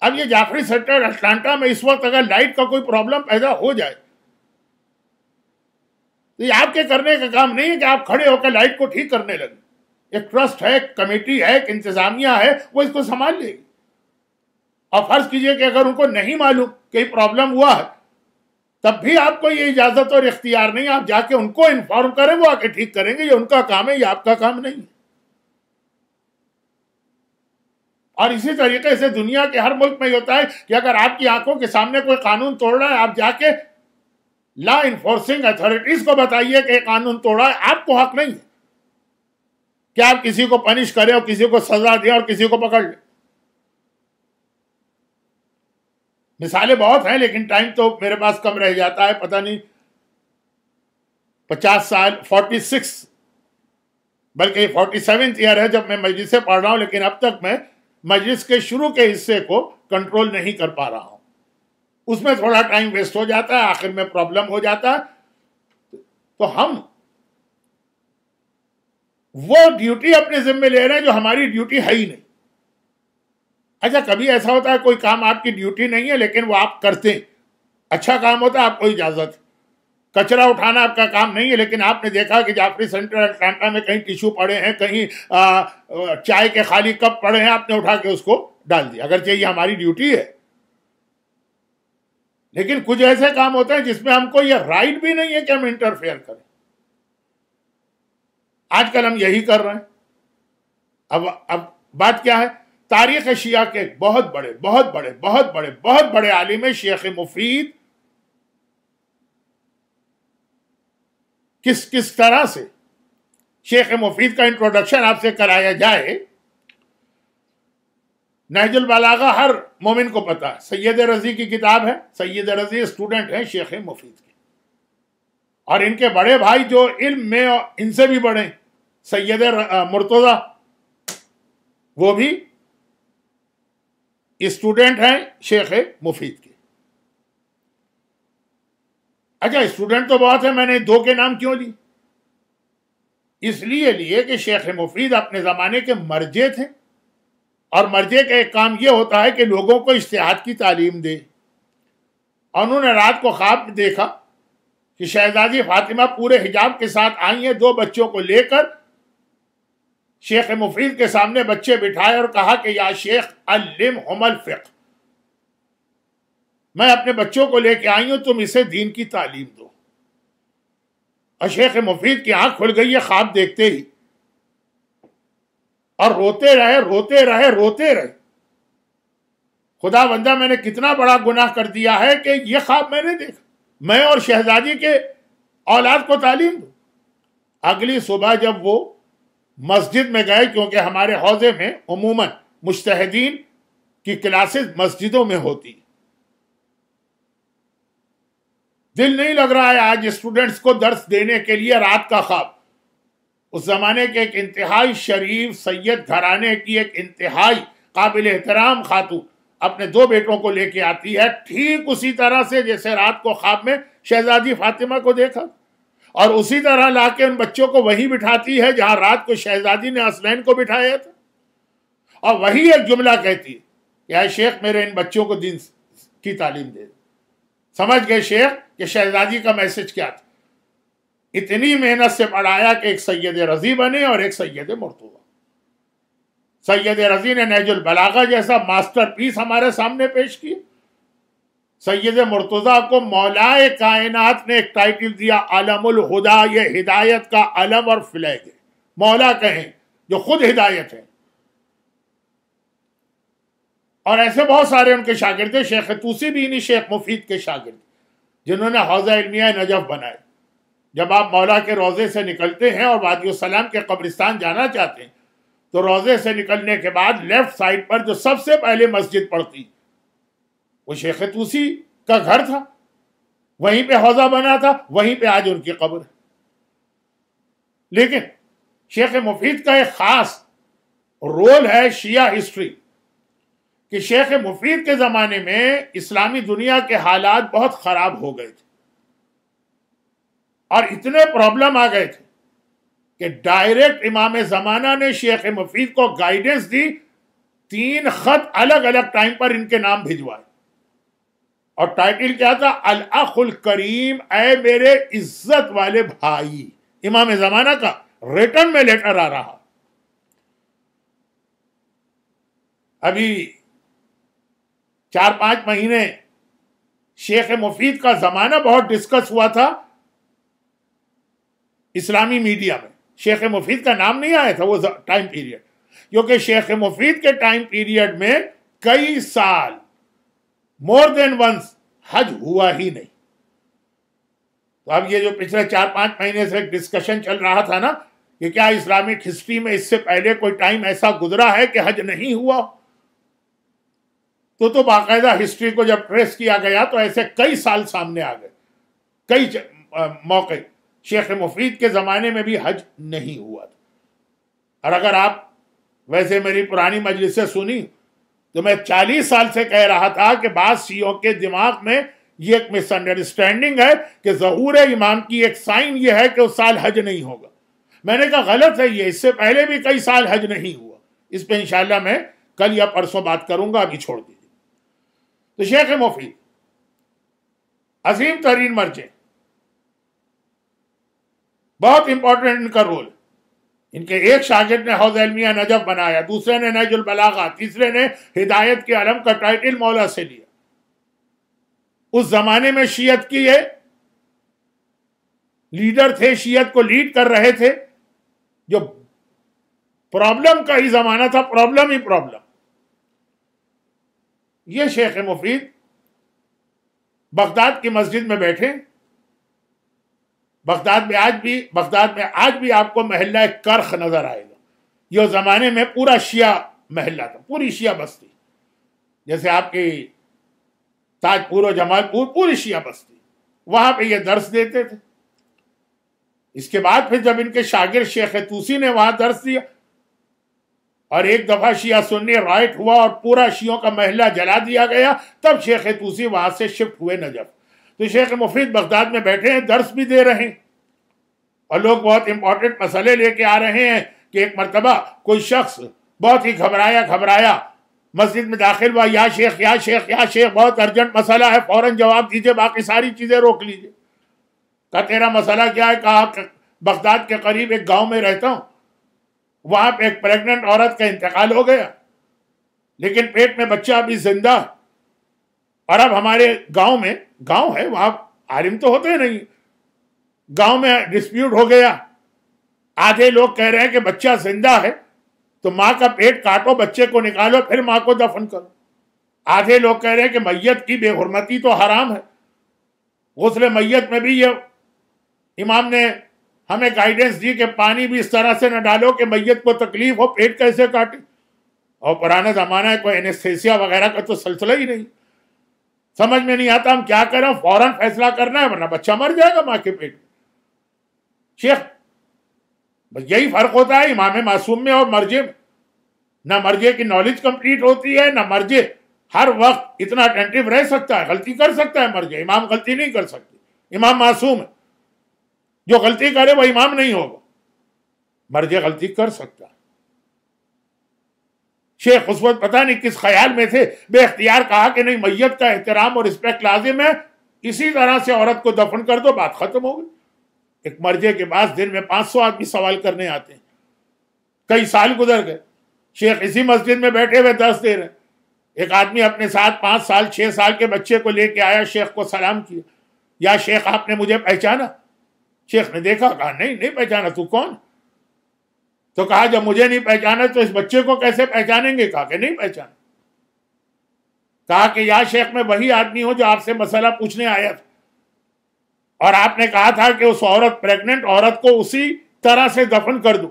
अब ये जाफरी सेक्टर अटलांटा में इस वक्त अगर लाइट का कोई प्रॉब्लम पैदा हो जाए ये आपके करने का काम नहीं है कि आप खड़े होकर लाइट को ठीक करने लगे एक ट्रस्ट है एक कमेटी है एक इंतजामिया है वो इसको संभाल लेगी और फर्ज कीजिए कि अगर उनको नहीं मालूम कि प्रॉब्लम हुआ है तब भी आपको ये इजाजत और इख्तियार नहीं आप जाके उनको इन्फॉर्म करें वो आके ठीक करेंगे ये उनका काम है ये आपका काम नहीं और इसी तरीके से दुनिया के हर मुल्क में होता है कि अगर आपकी आंखों के सामने कोई कानून तोड़ रहा है आप जाके लॉ इन्फोर्सिंग अथॉरिटीज को बताइए कि कानून तोड़ा है आपको हक नहीं है कि आप किसी को पनिश करें और किसी को सजा दें और किसी को पकड़ लें मिसालें बहुत हैं लेकिन टाइम तो मेरे पास कम रह जाता है पता नहीं पचास साल फोर्टी सिक्स बल्कि फोर्टी सेवन ईयर है जब मैं मस्जिद से पढ़ रहा हूं लेकिन अब तक मैं मस्जिद के शुरू के हिस्से को कंट्रोल नहीं कर पा रहा हूं उसमें थोड़ा टाइम वेस्ट हो जाता है आखिर में प्रॉब्लम हो जाता है तो हम वो ड्यूटी अपने जिम्मे ले रहे हैं जो हमारी ड्यूटी है ही नहीं अच्छा कभी ऐसा होता है कोई काम आपकी ड्यूटी नहीं है लेकिन वो आप करते हैं अच्छा काम होता है आपको इजाजत कचरा उठाना आपका काम नहीं है लेकिन आपने देखा कि जाफरी सेंटर अटलांटा में कहीं टिश्यू पड़े हैं कहीं आ, चाय के खाली कप पड़े हैं आपने उठा के उसको डाल दिया अगर चाहिए हमारी ड्यूटी है लेकिन कुछ ऐसे काम होते हैं जिसमें हमको यह राइट भी नहीं है कि हम इंटरफेयर करें आजकल हम यही कर रहे हैं अब अब बात क्या है तारीख शिया के बहुत बड़े बहुत बड़े बहुत बड़े बहुत बड़े आलिम शेख मुफीद किस किस तरह से शेख मुफीद का इंट्रोडक्शन आपसे कराया जाए नहजुल बलागा हर मोमिन को पता है सैयद रजी की किताब है सैयद रजी स्टूडेंट हैं शेख मुफीद के और इनके बड़े भाई जो इल्म में इनसे भी बड़े सैयद मुर्तज़ा वो भी स्टूडेंट हैं शेख मुफीद के अच्छा स्टूडेंट तो बहुत है मैंने दो के नाम क्यों ली इसलिए लिए कि शेख मुफीद अपने ज़माने के मर्जे थे और मर्जे का एक काम ये होता है कि लोगों को इश्तिहाद की तालीम दे और उन्होंने रात को ख्वाब में देखा कि शहजादी फातिमा पूरे हिजाब के साथ आई हैं दो बच्चों को लेकर शेख मुफीद के सामने बच्चे बिठाए और कहा कि या शेख अलिम हमल फ़िक मैं अपने बच्चों को लेके आई हूँ तुम इसे दीन की तालीम दो और शेख मुफीद की आंख खुल गई है ख्वाब देखते ही और रोते रहे रोते रहे रोते रहे खुदा बंदा मैंने कितना बड़ा गुनाह कर दिया है कि यह ख्वाब मैंने देखा मैं और शहजादी के औलाद को तालीम दू अगली सुबह जब वो मस्जिद में गए क्योंकि हमारे हौजे में उमूमन मुश्तहदीन की क्लासेस मस्जिदों में होती दिल नहीं लग रहा है आज स्टूडेंट्स को दर्श देने के लिए रात का ख्वाब उस ज़माने के एक इंतहाई शरीफ सैयद घराने की एक इंतहाई काबिल एहतराम खातू अपने दो बेटों को लेके आती है ठीक उसी तरह से जैसे रात को ख्वाब में शहजादी फातिमा को देखा और उसी तरह लाके उन बच्चों को वहीं बिठाती है जहां रात को शहजादी ने असलैन को बिठाया था और वही एक जुमला कहती है या शेख मेरे इन बच्चों को दिन की तालीम दे समझ गए शेख कि शहजादी का मैसेज क्या था इतनी मेहनत से पढ़ाया कि एक सैयद रजी बने और एक सैयद मरतूबा सैयद रजी ने नैजुल बलागा जैसा मास्टर पीस हमारे सामने पेश किया सैयद मुर्तुजा को मौलाए कायनात ने एक टाइटल दिया आलमुल हुदा ये हिदायत का अलम और फ्लैग मौला कहें जो खुद हिदायत है और ऐसे बहुत सारे उनके शागिर्द शेख तूसी भी इन्हीं शेख मुफीद के शागिर्द जिन्होंने हौजा इलमिया नजफ बनाए जब आप मौला के रोज़े से निकलते हैं और वादी सलाम के कब्रिस्तान जाना चाहते हैं तो रोज़े से निकलने के बाद लेफ्ट साइड पर जो सबसे पहले मस्जिद पड़ती वो शेख तूसी का घर था वहीं पे हौजा बना था वहीं पे आज उनकी कब्र है लेकिन शेख मुफीद का एक ख़ास रोल है शिया हिस्ट्री कि शेख मुफीद के ज़माने में इस्लामी दुनिया के हालात बहुत ख़राब हो गए थे और इतने प्रॉब्लम आ गए थे कि डायरेक्ट इमाम जमाना ने शेख मफीद को गाइडेंस दी तीन खत अलग अलग टाइम पर इनके नाम भिजवाए और टाइटल क्या था अल करीम ए मेरे इज्जत वाले भाई इमाम जमाना का रिटर्न में लेटर आ रहा अभी चार पांच महीने शेख मुफीद का जमाना बहुत डिस्कस हुआ था इस्लामी मीडिया में शेख मुफीद का नाम नहीं आया था वो टाइम पीरियड क्योंकि शेख मुफीद के टाइम पीरियड में कई साल मोर देन वंस हज हुआ ही नहीं तो अब ये जो पिछले चार पांच महीने से डिस्कशन चल रहा था ना कि क्या इस्लामिक हिस्ट्री में इससे पहले कोई टाइम ऐसा गुजरा है कि हज नहीं हुआ तो तो बाकायदा हिस्ट्री को जब ट्रेस किया गया तो ऐसे कई साल सामने आ गए कई मौके शेख मुफीद के ज़माने में भी हज नहीं हुआ था और अगर आप वैसे मेरी पुरानी मजलिस से सुनी तो मैं चालीस साल से कह रहा था कि बाद सीओ के दिमाग में ये एक मिसअंडरस्टैंडिंग है कि जहूर इमाम की एक साइन ये है कि उस साल हज नहीं होगा मैंने कहा गलत है ये इससे पहले भी कई साल हज नहीं हुआ इस पर इंशाला मैं कल या परसों बात करूंगा अभी छोड़ दीजिए तो शेख मुफीद अजीम तरीन मर्जे बहुत इंपॉर्टेंट इनका रोल इनके एक शागिद ने हौज अलमिया नजब बनाया दूसरे ने नजुल बलागा तीसरे ने हिदायत के आलम का टाइटल मौला से लिया उस जमाने में शीयत की ये लीडर थे शीयत को लीड कर रहे थे जो प्रॉब्लम का ही जमाना था प्रॉब्लम ही प्रॉब्लम ये शेख मुफीद बगदाद की मस्जिद में बैठे बगदाद में आज भी बगदाद में आज भी आपको महल्ला करख नजर आएगा यह ज़माने में पूरा शिया महल्ला था पूरी शिया बस्ती जैसे आपकी ताजपुर और जमालपुर पूरी शिया बस्ती वहां पे ये दर्श देते थे इसके बाद फिर जब इनके शागिर शेख तूसी ने वहां दर्श दिया और एक दफ़ा शिया सुन्नी राइट हुआ और पूरा शियों का महल्ला जला दिया गया तब शेख तूसी वहां से शिफ्ट हुए नजफ तो शेख मुफीद बगदाद में बैठे हैं दर्स भी दे रहे हैं और लोग बहुत इंपॉर्टेंट मसले लेके आ रहे हैं कि एक मरतबा कोई शख्स बहुत ही घबराया घबराया मस्जिद में दाखिल हुआ या शेख या शेख या शेख बहुत अर्जेंट मसला है फ़ौरन जवाब दीजिए बाकी सारी चीज़ें रोक लीजिए का तेरा मसला क्या है कहा बगदाद के करीब एक गांव में रहता हूँ वहाँ पे एक प्रेग्नेंट औरत का इंतकाल हो गया लेकिन पेट में बच्चा अभी जिंदा और अब हमारे गांव में गांव है वहां आरिम तो होते नहीं गांव में डिस्प्यूट हो गया आधे लोग कह रहे हैं कि बच्चा जिंदा है तो माँ का पेट काटो बच्चे को निकालो फिर माँ को दफन करो आधे लोग कह रहे हैं कि मैयत की बेहरमती तो हराम है गसल मैयत में भी ये इमाम ने हमें गाइडेंस दी कि पानी भी इस तरह से ना डालो कि मैयत को तकलीफ हो पेट कैसे काटे और पुराना ज़माना है कोई एनेस्थेसिया वगैरह का तो सिलसिला ही नहीं समझ में नहीं आता हम क्या करें फौरन फैसला करना है वरना बच्चा मर जाएगा माँ के पेट शेख बस यही फर्क होता है इमाम मासूम में और मर्जे में ना मर्जे की नॉलेज कंप्लीट होती है ना मर्जे हर वक्त इतना अटेंटिव रह सकता है गलती कर सकता है मर्जे इमाम गलती नहीं कर सकते इमाम मासूम है जो गलती करे वह इमाम नहीं होगा मर्जे गलती कर सकता है शेख उसमत पता नहीं किस ख्याल में थे बेख्तियार कहा कि नहीं मैयत का एहतराम और रिस्पेक्ट लाजिम है इसी तरह से औरत को दफन कर दो बात खत्म हो गई एक मर्जे के पास दिन में 500 आदमी सवाल करने आते हैं कई साल गुजर गए शेख इसी मस्जिद में बैठे हुए दस दे रहे एक आदमी अपने साथ पाँच साल छः साल के बच्चे को लेके आया शेख को सलाम किया या शेख आपने मुझे पहचाना शेख ने देखा कहा नहीं नहीं पहचाना तू कौन तो कहा जब मुझे नहीं पहचाना तो इस बच्चे को कैसे पहचानेंगे कहा कि नहीं पहचान कहा कि या शेख में वही आदमी हूं जो आपसे मसला पूछने आया था और आपने कहा था कि उस औरत प्रेग्नेंट औरत को उसी तरह से दफन कर दू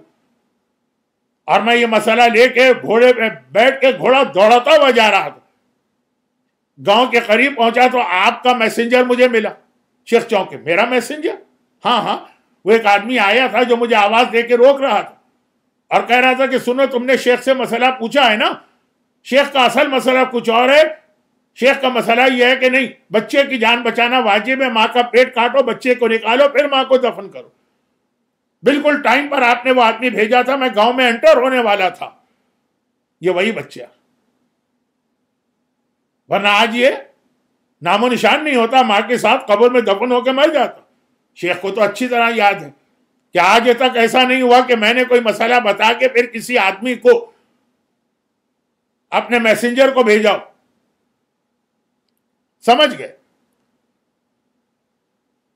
और मैं ये मसला लेके घोड़े पे बैठ के घोड़ा दौड़ाता हुआ जा रहा था गांव के करीब पहुंचा तो आपका मैसेंजर मुझे मिला शेख चौंके मेरा मैसेंजर हाँ हाँ वो एक आदमी आया था जो मुझे आवाज देके रोक रहा था और कह रहा था कि सुनो तुमने शेख से मसला पूछा है ना शेख का असल मसला कुछ और है शेख का मसला यह है कि नहीं बच्चे की जान बचाना वाजिब है माँ का पेट काटो बच्चे को निकालो फिर माँ को दफन करो बिल्कुल टाइम पर आपने वो आदमी भेजा था मैं गांव में एंटर होने वाला था ये वही बच्चा वरना आज ये नामो निशान नहीं होता मां के साथ कब्र में दफन होकर मर जाता शेख को तो अच्छी तरह याद है क्या आज तक ऐसा नहीं हुआ कि मैंने कोई मसाला बता के फिर किसी आदमी को अपने मैसेंजर को भेजाओ समझ गए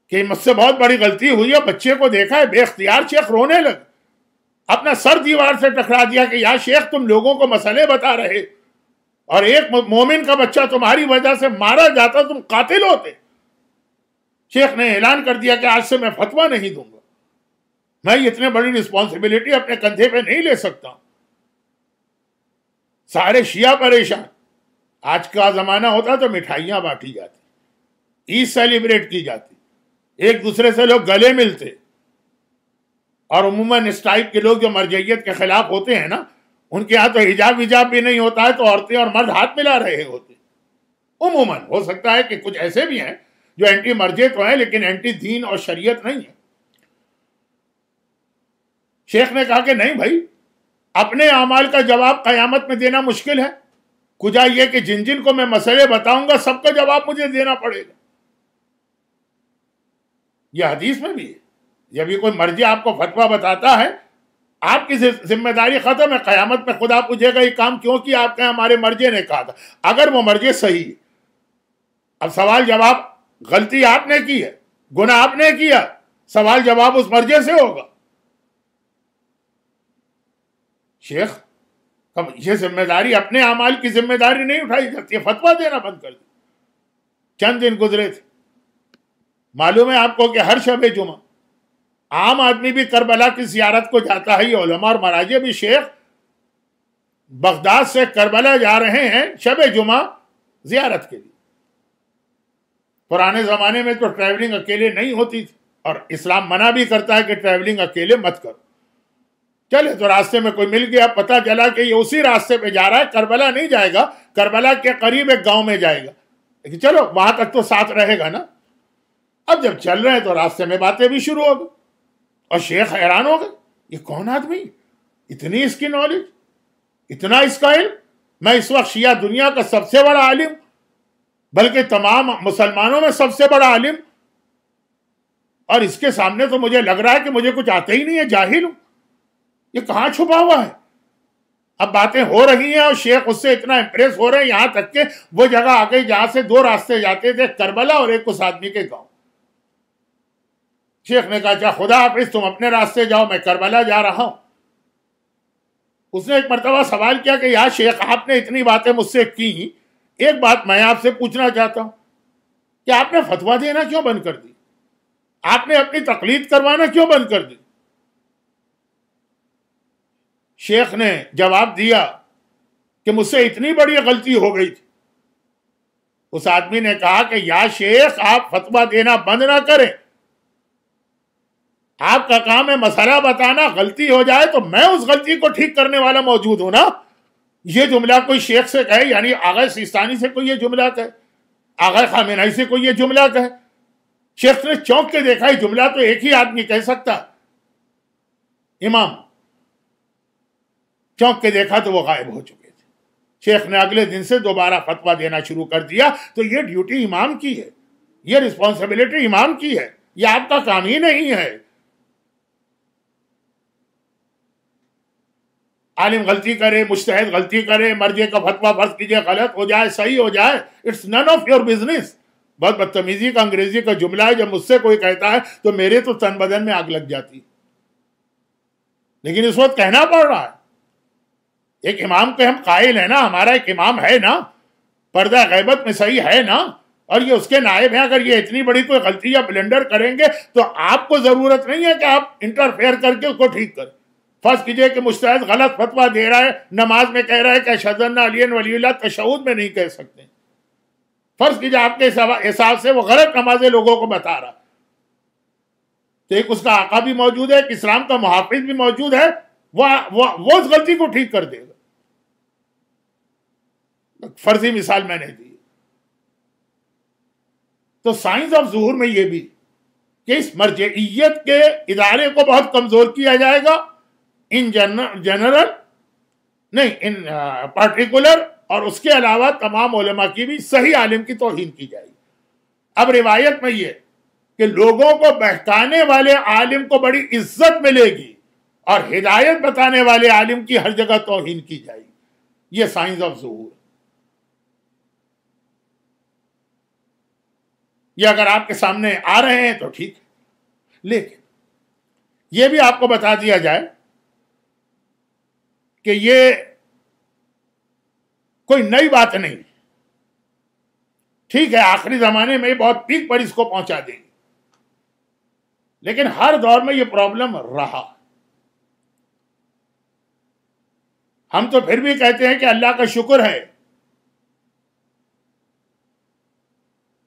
कि मुझसे बहुत बड़ी गलती हुई है बच्चे को देखा है बेख्तियार शेख रोने लगे अपना सर दीवार से टकरा दिया कि यार शेख तुम लोगों को मसले बता रहे और एक मोमिन का बच्चा तुम्हारी वजह से मारा जाता तुम कातिल होते शेख ने ऐलान कर दिया कि आज से मैं फतवा नहीं दूंगा मैं इतने बड़ी रिस्पॉन्सिबिलिटी अपने कंधे पे नहीं ले सकता सारे शिया परेशान आज का जमाना होता तो मिठाइयां बांटी जाती ईद सेलिब्रेट की जाती एक दूसरे से लोग गले मिलते और उमूमन इस टाइप के लोग जो मरजैत के खिलाफ होते हैं ना उनके यहाँ तो हिजाब विजाब भी नहीं होता है तो औरतें और मर्द हाथ मिला रहे होते उमूमन हो सकता है कि कुछ ऐसे भी हैं जो एंटी मर्जे तो हैं लेकिन एंटी दीन और शरीयत नहीं है शेख ने कहा कि नहीं भाई अपने अमाल का जवाब कयामत में देना मुश्किल है कुजा यह कि जिन जिन को मैं मसले बताऊंगा सबका जवाब मुझे देना पड़ेगा यह हदीस में भी है जब ये कोई मर्जी आपको फतवा बताता है आपकी जिम्मेदारी खत्म है कयामत में खुदा पूछेगा ये काम क्यों किया आपके हमारे मर्जे ने कहा था अगर वो मर्जे सही है अब सवाल जवाब गलती आपने की है गुना आपने किया सवाल जवाब उस मर्जे से होगा शेख कब ये जिम्मेदारी अपने अमाल की जिम्मेदारी नहीं उठाई जाती है फतवा देना बंद कर दिया चंद दिन गुजरे थे मालूम है आपको कि हर शब जुमा आम आदमी भी करबला की जियारत को जाता है येमा और महाराजे भी शेख बगदाद से करबला जा रहे हैं शब जुमा जियारत के लिए पुराने ज़माने में तो ट्रैवलिंग अकेले नहीं होती थी और इस्लाम मना भी करता है कि ट्रैवलिंग अकेले मत करो चले तो रास्ते में कोई मिल गया पता चला कि ये उसी रास्ते पे जा रहा है करबला नहीं जाएगा करबला के करीब एक गांव में जाएगा लेकिन चलो वहां तक तो साथ रहेगा ना अब जब चल रहे हैं तो रास्ते में बातें भी शुरू हो गई और शेख हैरान हो गए ये कौन आदमी इतनी इसकी नॉलेज इतना इसका इल्म मैं इस वक्त शिया दुनिया का सबसे बड़ा आलिम बल्कि तमाम मुसलमानों में सबसे बड़ा आलिम और इसके सामने तो मुझे लग रहा है कि मुझे कुछ आते ही नहीं है जाहिल हूं ये कहाँ छुपा हुआ है अब बातें हो रही हैं और शेख उससे इतना इंप्रेस हो रहे हैं यहाँ तक के वो जगह आ गई जहां से दो रास्ते जाते थे करबला और एक उस आदमी के गांव शेख ने कहा अच्छा, खुदा हाफिज तुम अपने रास्ते जाओ मैं करबला जा रहा हूं उसने एक मरतबा सवाल किया कि यार शेख आपने इतनी बातें मुझसे की एक बात मैं आपसे पूछना चाहता हूं कि आपने फतवा देना क्यों बंद कर दी आपने अपनी तकलीफ करवाना क्यों बंद कर दी शेख ने जवाब दिया कि मुझसे इतनी बड़ी गलती हो गई थी उस आदमी ने कहा कि या शेख आप फतवा देना बंद ना करें आपका काम है मसला बताना गलती हो जाए तो मैं उस गलती को ठीक करने वाला मौजूद हूं ना ये जुमला कोई शेख से कहे यानी आगे सिस्तानी से कोई ये जुमला कहे आगे खामिनाई से कोई ये जुमला कहे शेख ने चौंक के देखा ये जुमला तो एक ही आदमी कह सकता इमाम चौंक के देखा तो वो गायब हो चुके थे शेख ने अगले दिन से दोबारा फतवा देना शुरू कर दिया तो ये ड्यूटी इमाम की है ये रिस्पॉन्सिबिलिटी इमाम की है ये आपका काम ही नहीं है आलिम गलती करे मुश्तहद गलती करे मर्जे का फतवा फर्ज कीजिए गलत हो जाए सही हो जाए it's none of your business बहुत बदतमीजी का अंग्रेजी का जुमला है जब मुझसे कोई कहता है तो मेरे तो तन बदन में आग लग जाती लेकिन इस वक्त कहना पड़ रहा है एक इमाम के हम कायल है ना हमारा एक इमाम है ना पर्दा गैबत में सही है ना और ये उसके नायब हैं अगर ये इतनी बड़ी कोई गलती या ब्लेंडर करेंगे तो आपको ज़रूरत नहीं है कि आप इंटरफेयर करके उसको ठीक कर फर्ज कीजिए कि मुश्तैद गलत फतवा दे रहा है नमाज में कह रहा है कि शजन अलियन तशद में नहीं कह सकते फर्ज कीजिए आपके हिसाब से वो गलत नमाजें लोगों को बता रहा तो एक उसका आका भी मौजूद है एक इस्लाम का मुहाफिज भी मौजूद है वह वो, वो उस गलती को ठीक कर देगा फर्जी मिसाल मैंने दी तो साइंस ऑफ जहूर में यह भी कि इस मर्जियत के इदारे को बहुत कमजोर किया जाएगा इन जनरल नहीं इन पर्टिकुलर और उसके अलावा तमाम ओलमा की भी सही आलिम की तोहन की जाएगी अब रिवायत में यह कि लोगों को बहकाने वाले आलिम को बड़ी इज्जत मिलेगी और हिदायत बताने वाले आलिम की हर जगह तोहन की जाएगी ये साइंस ऑफ जहूर ये अगर आपके सामने आ रहे हैं तो ठीक है लेकिन यह भी आपको बता दिया जाए कि ये कोई नई बात नहीं ठीक है आखिरी जमाने में बहुत पीक पर इसको पहुंचा देंगे लेकिन हर दौर में यह प्रॉब्लम रहा हम तो फिर भी कहते हैं कि अल्लाह का शुक्र है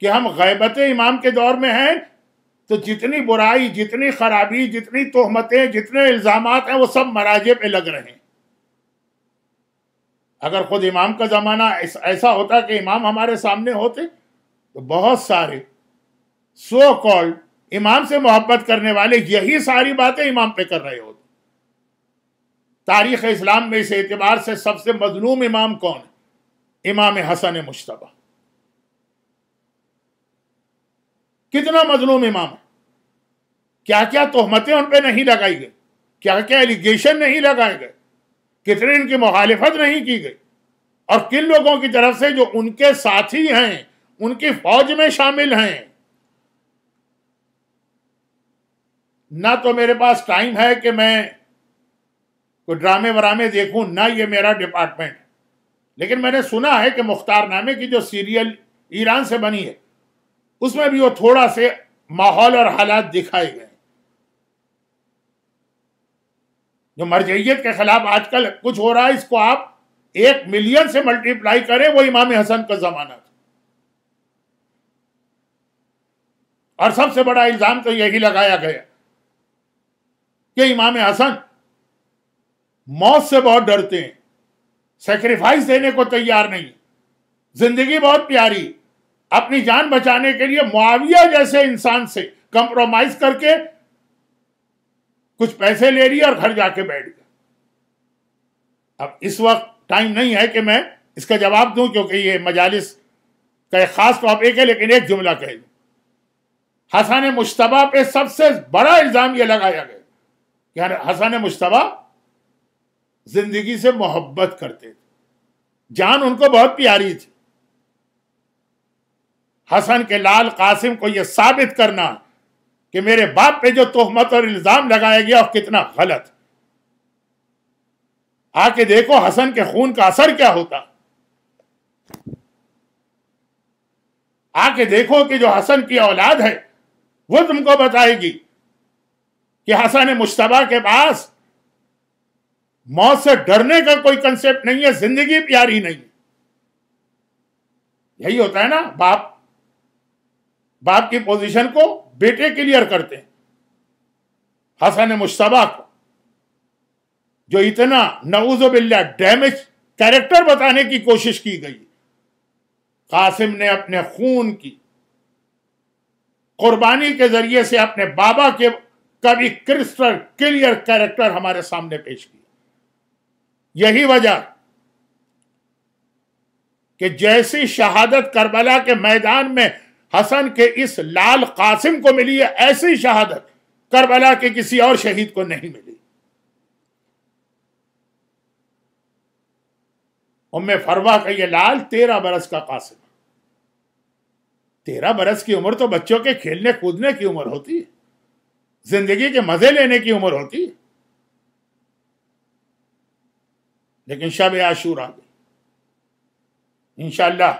कि हम गैबत इमाम के दौर में हैं तो जितनी बुराई जितनी खराबी जितनी तोहमतें जितने इल्ज़ाम हैं वो सब मराजे पे लग रहे हैं अगर खुद इमाम का ज़माना ऐसा होता कि इमाम हमारे सामने होते तो बहुत सारे सो कॉल्ड इमाम से मोहब्बत करने वाले यही सारी बातें इमाम पे कर रहे होते तारीख इस्लाम में इस एतबार से सबसे मजलूम इमाम कौन है इमाम हसन मुशतबा कितना मजलूम इमाम है क्या क्या तोहमतें उन पर नहीं लगाई गई क्या क्या एलिगेशन नहीं लगाए गए कितने इनकी मुखालफत नहीं की गई और किन लोगों की तरफ से जो उनके साथी हैं उनकी फौज में शामिल हैं ना तो मेरे पास टाइम है कि मैं कोई ड्रामे वरामे देखूं ना ये मेरा डिपार्टमेंट लेकिन मैंने सुना है कि मुख्तारनामे की जो सीरियल ईरान से बनी है उसमें भी वो थोड़ा से माहौल और हालात दिखाए गए जो मरजैत के खिलाफ आजकल कुछ हो रहा है इसको आप एक मिलियन से मल्टीप्लाई करें वो इमाम हसन का जमाना था और सबसे बड़ा इल्जाम तो यही लगाया गया कि इमाम हसन मौत से बहुत डरते हैं सेक्रीफाइस देने को तैयार नहीं जिंदगी बहुत प्यारी अपनी जान बचाने के लिए मुआविया जैसे इंसान से कंप्रोमाइज करके कुछ पैसे ले लिए और घर जाके बैठ गया अब इस वक्त टाइम नहीं है कि मैं इसका जवाब दूं क्योंकि ये मजालिस का एक खास टॉपिक तो है लेकिन एक जुमला कह दू हसन मुशतबा पे सबसे बड़ा इल्ज़ाम यह लगाया गया कि हसन मुशतबा जिंदगी से मोहब्बत करते थे जान उनको बहुत प्यारी थी हसन के लाल कासिम को यह साबित करना कि मेरे बाप पे जो तोहमत और इल्जाम लगाया गया और कितना गलत आके देखो हसन के खून का असर क्या होता आके देखो कि जो हसन की औलाद है वो तुमको बताएगी कि हसन मुश्तबा के पास मौत से डरने का कोई कंसेप्ट नहीं है जिंदगी प्यारी नहीं यही होता है ना बाप बाप की पोजीशन को बेटे क्लियर करते हैं हसन मुश्तबा को जो इतना नवूज बिल्ला डैमेज कैरेक्टर बताने की कोशिश की गई कासिम ने अपने खून की कुर्बानी के जरिए से अपने बाबा के कभी क्रिस्टल क्लियर कैरेक्टर हमारे सामने पेश किया यही वजह कि जैसी शहादत करबला के मैदान में हसन के इस लाल कासिम को मिली है ऐसी शहादत करबला के किसी और शहीद को नहीं मिली उम्मे फरवा का ये लाल तेरह बरस का कासिम तेरह बरस की उम्र तो बच्चों के खेलने कूदने की उम्र होती है जिंदगी के मजे लेने की उम्र होती है लेकिन शब आशूर आ गई इंशाल्लाह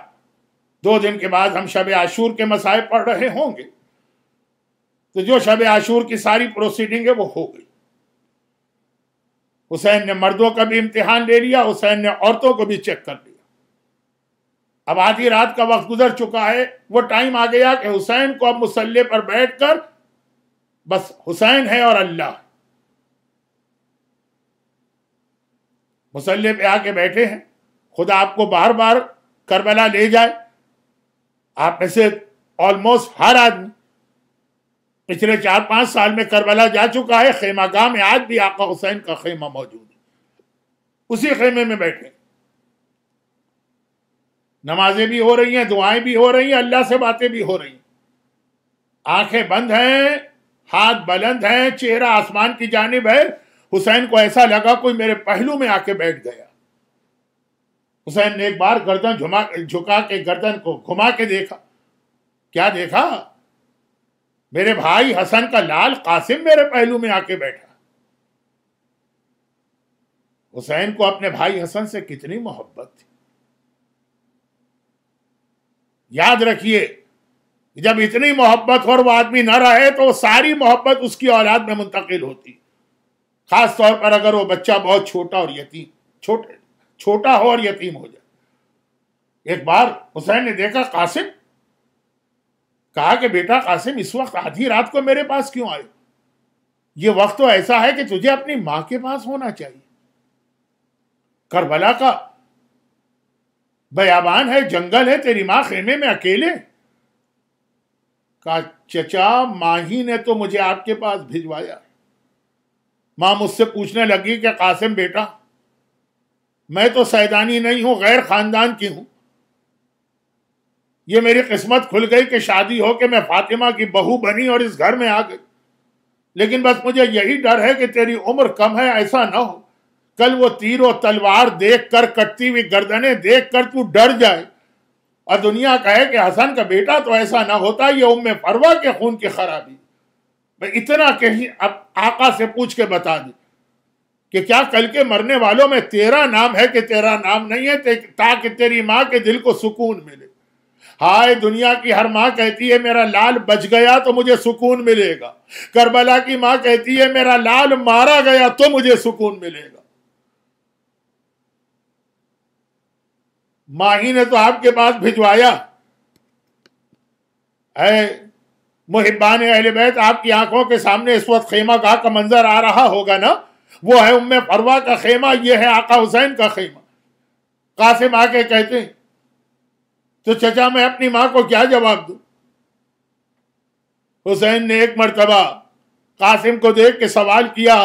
दो दिन के बाद हम शब आशूर के मसाए पढ़ रहे होंगे तो जो शब आशूर की सारी प्रोसीडिंग है वो हो गई हुसैन ने मर्दों का भी इम्तिहान ले लिया हुसैन ने औरतों को भी चेक कर लिया अब आधी रात का वक्त गुजर चुका है वो टाइम आ गया कि हुसैन को अब मुसल्ले पर बैठकर बस हुसैन है और अल्लाह मुसल्ले पे आके बैठे हैं खुदा आपको बार बार करबला ले जाए आप में से ऑलमोस्ट हर आदमी पिछले चार पांच साल में करबला जा चुका है खेमा गांव में आज भी आका हुसैन का खेमा मौजूद है उसी खेमे में बैठे नमाजें भी हो रही हैं दुआएं भी हो रही हैं अल्लाह से बातें भी हो रही हैं आंखें बंद हैं हाथ बुलंद हैं चेहरा आसमान की जानब है हुसैन को ऐसा लगा कोई मेरे पहलू में आके बैठ गया हुसैन ने एक बार गर्दन झुमा झुका के गर्दन को घुमा के देखा क्या देखा मेरे भाई हसन का लाल कासिम मेरे पहलू में आके बैठा हुसैन को अपने भाई हसन से कितनी मोहब्बत थी याद रखिए जब इतनी मोहब्बत और वो आदमी ना रहे तो सारी मोहब्बत उसकी औलाद में मुंतकिल होती खास तौर पर अगर वो बच्चा बहुत छोटा और यतीम छोटे छोटा हो और यतीम हो जाए एक बार हुसैन ने देखा कासिम कहा कि बेटा कासिम इस वक्त आधी रात को मेरे पास क्यों आए ये वक्त तो ऐसा है कि तुझे अपनी मां के पास होना चाहिए करबला का बयाबान है जंगल है तेरी मां खेमे में अकेले का चचा माही ने तो मुझे आपके पास भिजवाया मां मुझसे पूछने लगी कि कासिम बेटा मैं तो सैदानी नहीं हूं गैर खानदान की हूं ये मेरी किस्मत खुल गई कि शादी हो के मैं फातिमा की बहू बनी और इस घर में आ गई लेकिन बस मुझे यही डर है कि तेरी उम्र कम है ऐसा ना हो कल वो तीर और तलवार देख कर कटती हुई गर्दने देख कर तू डर जाए और दुनिया कहे कि हसन का बेटा तो ऐसा ना होता ये उम्र फरवा के खून की खराबी मैं इतना कही अब आका से पूछ के बता दी कि क्या कल के मरने वालों में तेरा नाम है कि तेरा नाम नहीं है ते, ताकि तेरी माँ के दिल को सुकून मिले हाय दुनिया की हर माँ कहती है मेरा लाल बच गया तो मुझे सुकून मिलेगा करबला की माँ कहती है मेरा लाल मारा गया तो मुझे सुकून मिलेगा माही ने तो आपके पास भिजवाया है मुहिबान अहल बैत आपकी आंखों के सामने इस वक्त खेमा गाह का मंजर आ रहा होगा ना वो है उम्म फरवा का खेमा ये है आका हुसैन का खेमा कासिम आके कहते हैं तो चचा मैं अपनी माँ को क्या जवाब दू हुसैन ने एक मरतबा कासिम को देख के सवाल किया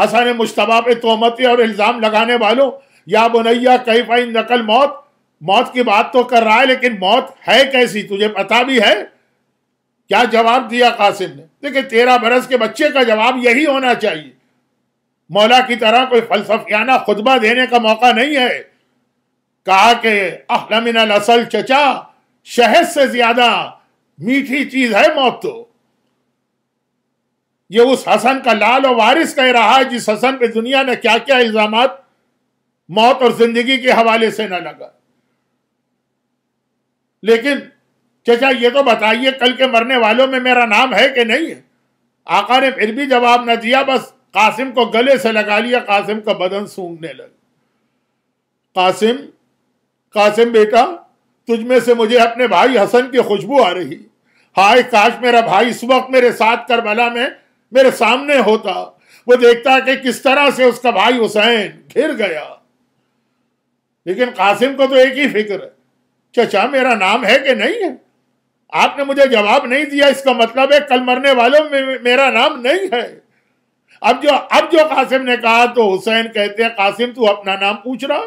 हसन मुशतबा पे तोहमती और इल्ज़ाम लगाने वालों या बुनैया कई फाइन नकल मौत मौत की बात तो कर रहा है लेकिन मौत है कैसी तुझे पता भी है क्या जवाब दिया कासिम ने देखिए तेरह बरस के बच्चे का जवाब यही होना चाहिए मौला की तरह कोई फलसफियाना खुतबा देने का मौका नहीं है कहा कि अहलमिन असल चचा शहद से ज्यादा मीठी चीज है मौत तो ये उस हसन का लाल और वारिस कह रहा है जिस हसन पे दुनिया ने क्या क्या इल्जाम मौत और जिंदगी के हवाले से न लगा लेकिन चचा ये तो बताइए कल के मरने वालों में मेरा नाम है कि नहीं है आका ने फिर भी जवाब न दिया बस कासिम को गले से लगा लिया कासिम का बदन सूंघने लगा कासिम कासिम बेटा तुझ में से मुझे अपने भाई हसन की खुशबू आ रही हाय काश मेरा भाई इस वक्त मेरे साथ करबला में मेरे सामने होता वो देखता कि किस तरह से उसका भाई हुसैन घिर गया लेकिन कासिम को तो एक ही फिक्र है चचा मेरा नाम है कि नहीं है आपने मुझे जवाब नहीं दिया इसका मतलब है कल मरने वालों में मेरा नाम नहीं है अब जो अब जो कासिम ने कहा तो हुसैन कहते हैं कासिम तू अपना नाम पूछ रहा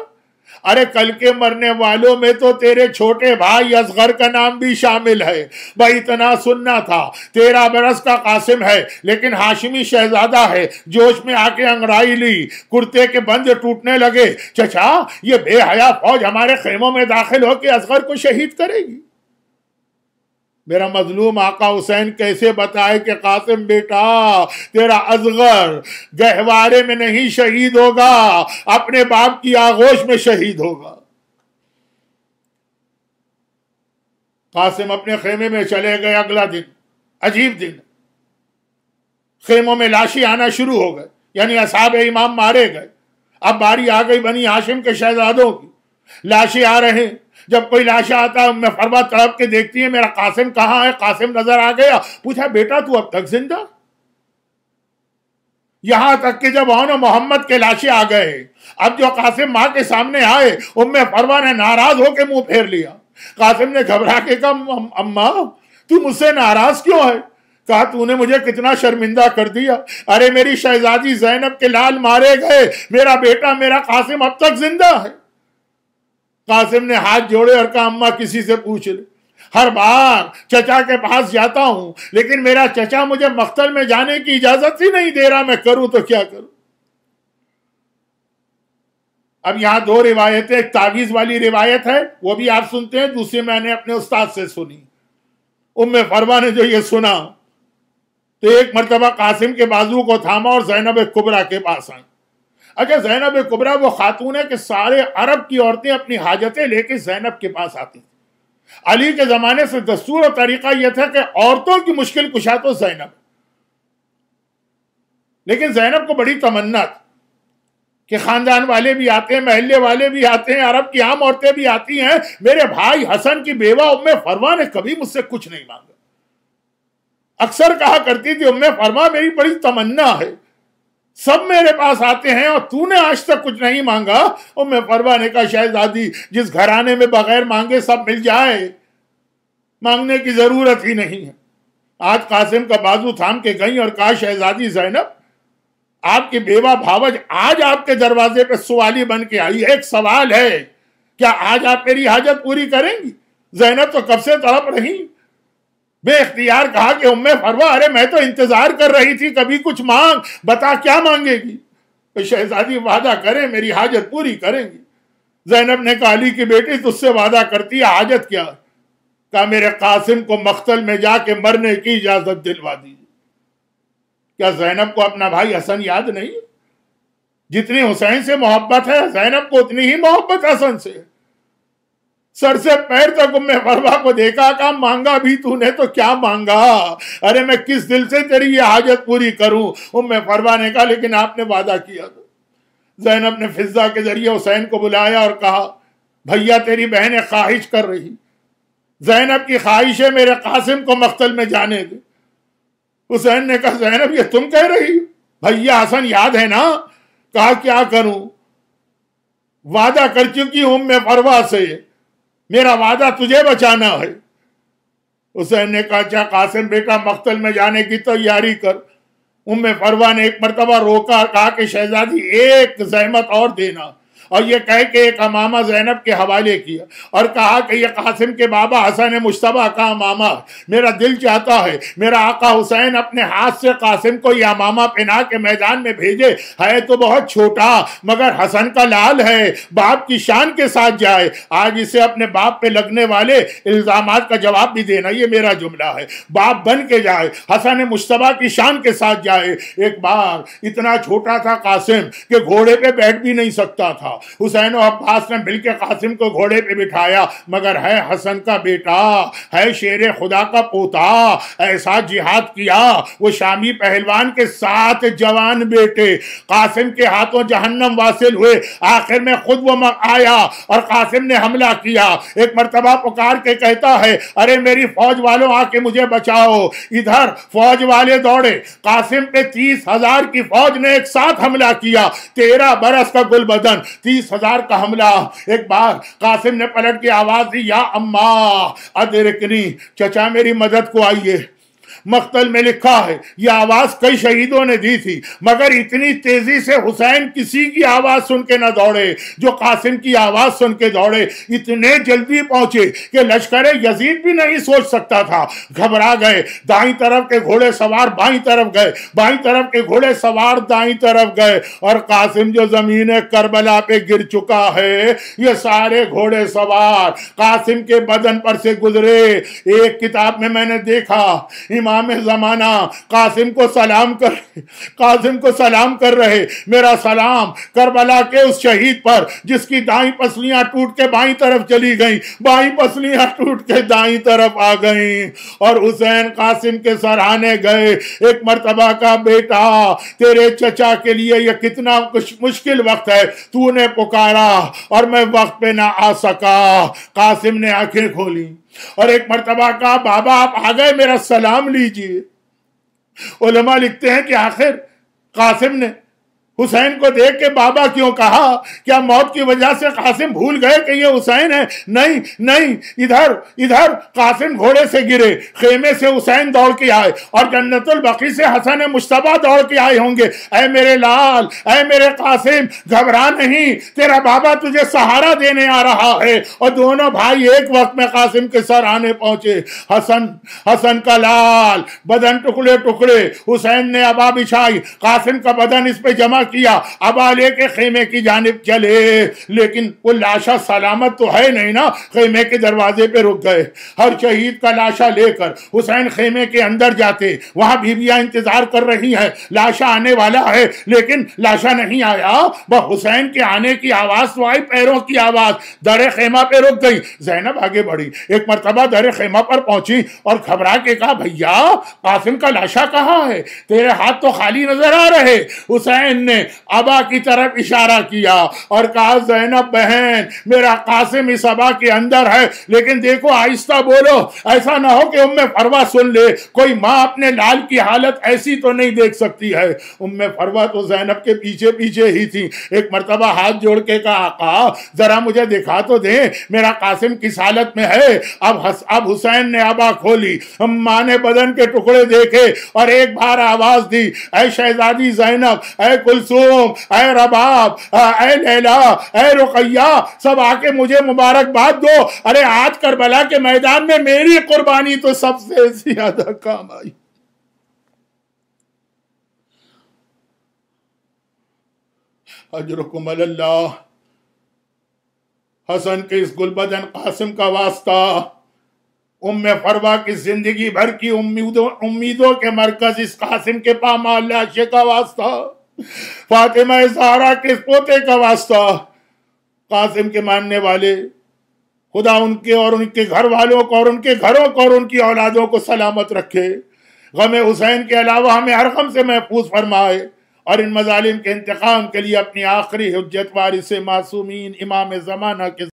अरे कल के मरने वालों में तो तेरे छोटे भाई असगर का नाम भी शामिल है भाई इतना सुनना था तेरह बरस का कासिम है लेकिन हाशिमी शहजादा है जोश में आके अंगड़ाई ली कुर्ते के बंद टूटने लगे चचा ये बेहया फौज हमारे खेमों में दाखिल होकर असगर को शहीद करेगी मेरा मजलूम आका हुसैन कैसे बताए कि कासिम बेटा तेरा अजगर गहवारे में नहीं शहीद होगा अपने बाप की आगोश में शहीद होगा कासिम अपने खेमे में चले गए अगला दिन अजीब दिन खेमों में लाशी आना शुरू हो गए यानी असाब इमाम मारे गए अब बारी आ गई बनी हाशिम के शहजादों की लाशी आ रहे हैं जब कोई लाशा आता है मैं फरमा तड़प के देखती है मेरा कासिम कहाँ है कासिम नजर आ गया पूछा बेटा तू अब तक जिंदा यहां तक कि जब ओन मोहम्मद के लाशे आ गए अब जो कासिम माँ के सामने आए उम्मे फरमा ने नाराज होकर मुंह फेर लिया कासिम ने घबरा के कहा अम्मा तू मुझसे नाराज क्यों है कहा तूने मुझे कितना शर्मिंदा कर दिया अरे मेरी शहजादी जैनब के लाल मारे गए मेरा बेटा मेरा कासिम अब तक जिंदा है कासिम ने हाथ जोड़े और कहा अम्मा किसी से पूछ ले हर बार चचा के पास जाता हूं लेकिन मेरा चचा मुझे मख्तर में जाने की इजाजत ही नहीं दे रहा मैं करूं तो क्या करूं अब यहां दो रिवायतें एक तावीज वाली रिवायत है वो भी आप सुनते हैं दूसरी मैंने अपने उस्ताद से सुनी उम्मे फरमा ने जो ये सुना तो एक मरतबा कासिम के बाजू को थामा और जैनब कुबरा के पास आई अगर जैनब कुबरा वो खातून है कि सारे अरब की औरतें अपनी हाजतें लेके जैनब के पास आती अली के ज़माने से दस्तूर और तरीका यह था कि औरतों की मुश्किल कुशा तो जैनब लेकिन जैनब को बड़ी तमन्ना थी कि खानदान वाले भी आते हैं महल्ले वाले भी आते हैं अरब की आम औरतें भी आती हैं मेरे भाई हसन की बेवा उम्मे फरमा ने कभी मुझसे कुछ नहीं मांगा अक्सर कहा करती थी उम्मे फरमा मेरी बड़ी तमन्ना है सब मेरे पास आते हैं और तूने आज तक कुछ नहीं मांगा और मैं परवा ने कहा शहजादी जिस घराने में बगैर मांगे सब मिल जाए मांगने की जरूरत ही नहीं है आज कासिम का बाजू थाम के गई और कहा शहजादी जैनब आपकी बेवा भावज आज आपके दरवाजे पर सवाली बन के आई एक सवाल है क्या आज आप मेरी हाजत पूरी करेंगी जैनब तो कब से तड़प रही बेख्तियार कहा कि उम्मे फरवा अरे मैं तो इंतजार कर रही थी कभी कुछ मांग बता क्या मांगेगी तो शहजादी वादा करे मेरी हाजत पूरी करेंगी जैनब ने कहा अली की बेटी तुझसे वादा करती है हाजत क्या कहा मेरे कासिम को मख्तल में जाके मरने की इजाजत दिलवा दीजिए क्या जैनब को अपना भाई हसन याद नहीं जितनी हुसैन से मोहब्बत है जैनब को उतनी ही मोहब्बत हसन से है सर से पैर तक मैं वर्मा को देखा कहा मांगा भी तूने तो क्या मांगा अरे मैं किस दिल से तेरी ये हाजत पूरी करूं उम्मे फरवा ने कहा लेकिन आपने वादा किया तो जैनब ने फिजा के जरिए हुसैन को बुलाया और कहा भैया तेरी बहन ख्वाहिश कर रही जैनब की ख्वाहिश है मेरे कासिम को मख्तल में जाने दे हुसैन ने कहा जैनब ये तुम कह रही भैया हसन याद है ना कहा क्या करूं वादा कर चुकी हूं मैं फरवा से मेरा वादा तुझे बचाना है हुसैन ने कहा अच्छा कासिम बेटा मख्तल में जाने की तैयारी तो कर उम्मे फरवा ने एक मरतबा रोका कहा कि शहजादी एक जहमत और देना और ये कह के एक अमामा जैनब के हवाले किया और कहा कि ये कासिम के बाबा हसन मुशतबा का अमामा मेरा दिल चाहता है मेरा आका हुसैन अपने हाथ से कासिम को यह अमामा पहना के मैदान में भेजे है तो बहुत छोटा मगर हसन का लाल है बाप की शान के साथ जाए आज इसे अपने बाप पे लगने वाले इल्ज़ाम का जवाब भी देना ये मेरा जुमला है बाप बन के जाए हसन मुशतबा की शान के साथ जाए एक बार इतना छोटा था कासिम कि घोड़े पे बैठ भी नहीं सकता था हुसैन अब्बास ने मिल के कासिम को घोड़े पे बिठाया मगर है हसन का बेटा है शेर खुदा का पोता ऐसा जिहाद किया वो शामी पहलवान के साथ जवान बेटे कासिम के हाथों जहन्नम वासिल हुए आखिर में खुद वो आया और कासिम ने हमला किया एक मरतबा पुकार के कहता है अरे मेरी फौज वालों आके मुझे बचाओ इधर फौज वाले दौड़े कासिम पे तीस हजार की फौज ने एक साथ हमला किया तेरह बरस का गुलबदन तीस हजार का हमला एक बार कासिम ने पलट के आवाज दी या अम्मा अदरकनी चचा मेरी मदद को आइए मख्तल में लिखा है यह आवाज कई शहीदों ने दी थी मगर इतनी तेजी से हुसैन किसी की आवाज सुन के ना दौड़े जो कासिम की आवाज सुन के दौड़े इतने जल्दी पहुंचे कि लश्कर यजीद भी नहीं सोच सकता था घबरा गए दाई तरफ के घोड़े सवार बाई तरफ गए बाई तरफ के घोड़े सवार दाई तरफ गए और कासिम जो जमीन करबला पे गिर चुका है ये सारे घोड़े सवार कासिम के बदन पर से गुजरे एक किताब में मैंने देखा इमाम इमाम जमाना कासिम को सलाम कर कासिम को सलाम कर रहे मेरा सलाम करबला के उस शहीद पर जिसकी दाई पसलियां टूट के बाई तरफ चली गई बाई पसलियां टूट के दाई तरफ आ गई और हुसैन कासिम के सराहने गए एक मरतबा का बेटा तेरे चचा के लिए यह कितना मुश्किल वक्त है तूने पुकारा और मैं वक्त पे ना आ सका कासिम ने आंखें खोली और एक मरतबा कहा बाबा आप आ गए मेरा सलाम लीजिए लिखते हैं कि आखिर कासिम ने हुसैन को देख के बाबा क्यों कहा क्या मौत की वजह से कासिम भूल गए कि ये हुसैन है नहीं नहीं इधर इधर कासिम घोड़े से गिरे खेमे से हुसैन दौड़ के आए और जन्नतुल बकी से हसन मुश्तबा दौड़ के आए होंगे अय मेरे लाल अय मेरे कासिम घबरा नहीं तेरा बाबा तुझे सहारा देने आ रहा है और दोनों भाई एक वक्त में कासिम के सर आने पहुंचे हसन हसन का लाल बदन टुकड़े टुकड़े हुसैन ने अबा बिछाई कासिम का बदन इस पे जमा किया अब आले के खेमे की जानब चले लेकिन वो लाशा सलामत तो है नहीं ना खेमे के दरवाजे पे रुक गए हर शहीद का लाशा लेकर हुसैन खेमे के अंदर जाते वहां बीबिया इंतजार कर रही है लाशा आने वाला है लेकिन लाशा नहीं आया वह हुसैन के आने की आवाज तो आई पैरों की आवाज दर खेमा पे रुक गई जैनब आगे बढ़ी एक मरतबा दर खेमा पर पहुंची और घबरा के कहा भैया कासिम का लाशा कहाँ है तेरे हाथ तो खाली नजर आ रहे हुसैन ने अबा की तरफ इशारा किया और कहा जैनब बहन मेरा कासिम इस अबा के अंदर है लेकिन देखो आहिस्ता बोलो ऐसा ना हो कि उम्मे फरवा सुन ले कोई माँ अपने लाल की हालत ऐसी तो नहीं देख सकती है उम्मे फरवा तो जैनब के पीछे पीछे ही थी एक मरतबा हाथ जोड़ के कहा आका जरा मुझे दिखा तो दे मेरा कासिम किस हालत में है अब हस, अब हुसैन ने अबा खोली माँ ने बदन के टुकड़े देखे और एक बार आवाज दी ऐ शहजादी जैनब ऐ कुल कुलसूम ए रबाब ए लैला ए रुकैया सब आके मुझे मुबारकबाद दो अरे आज करबला के मैदान में मेरी कुर्बानी तो सबसे ज्यादा काम आई अजरकुम अल्लाह हसन के इस गुलबदन कासिम का वास्ता उम फरवा की जिंदगी भर की उम्मीदों उम्मीदों के मरकज इस कासिम के पामाल लाशे का वास्ता फातिमा सहारा के पोते का वास्ता कासिम के मानने वाले खुदा उनके और उनके घर वालों को और उनके घरों को और उनकी औलादों को सलामत रखे गम हुसैन के अलावा हमें हर गम से महफूज फरमाए और इन मजालिम के इंतकाम के लिए अपनी आखिरी हजत वारिस मासूमीन इमाम ज़माना के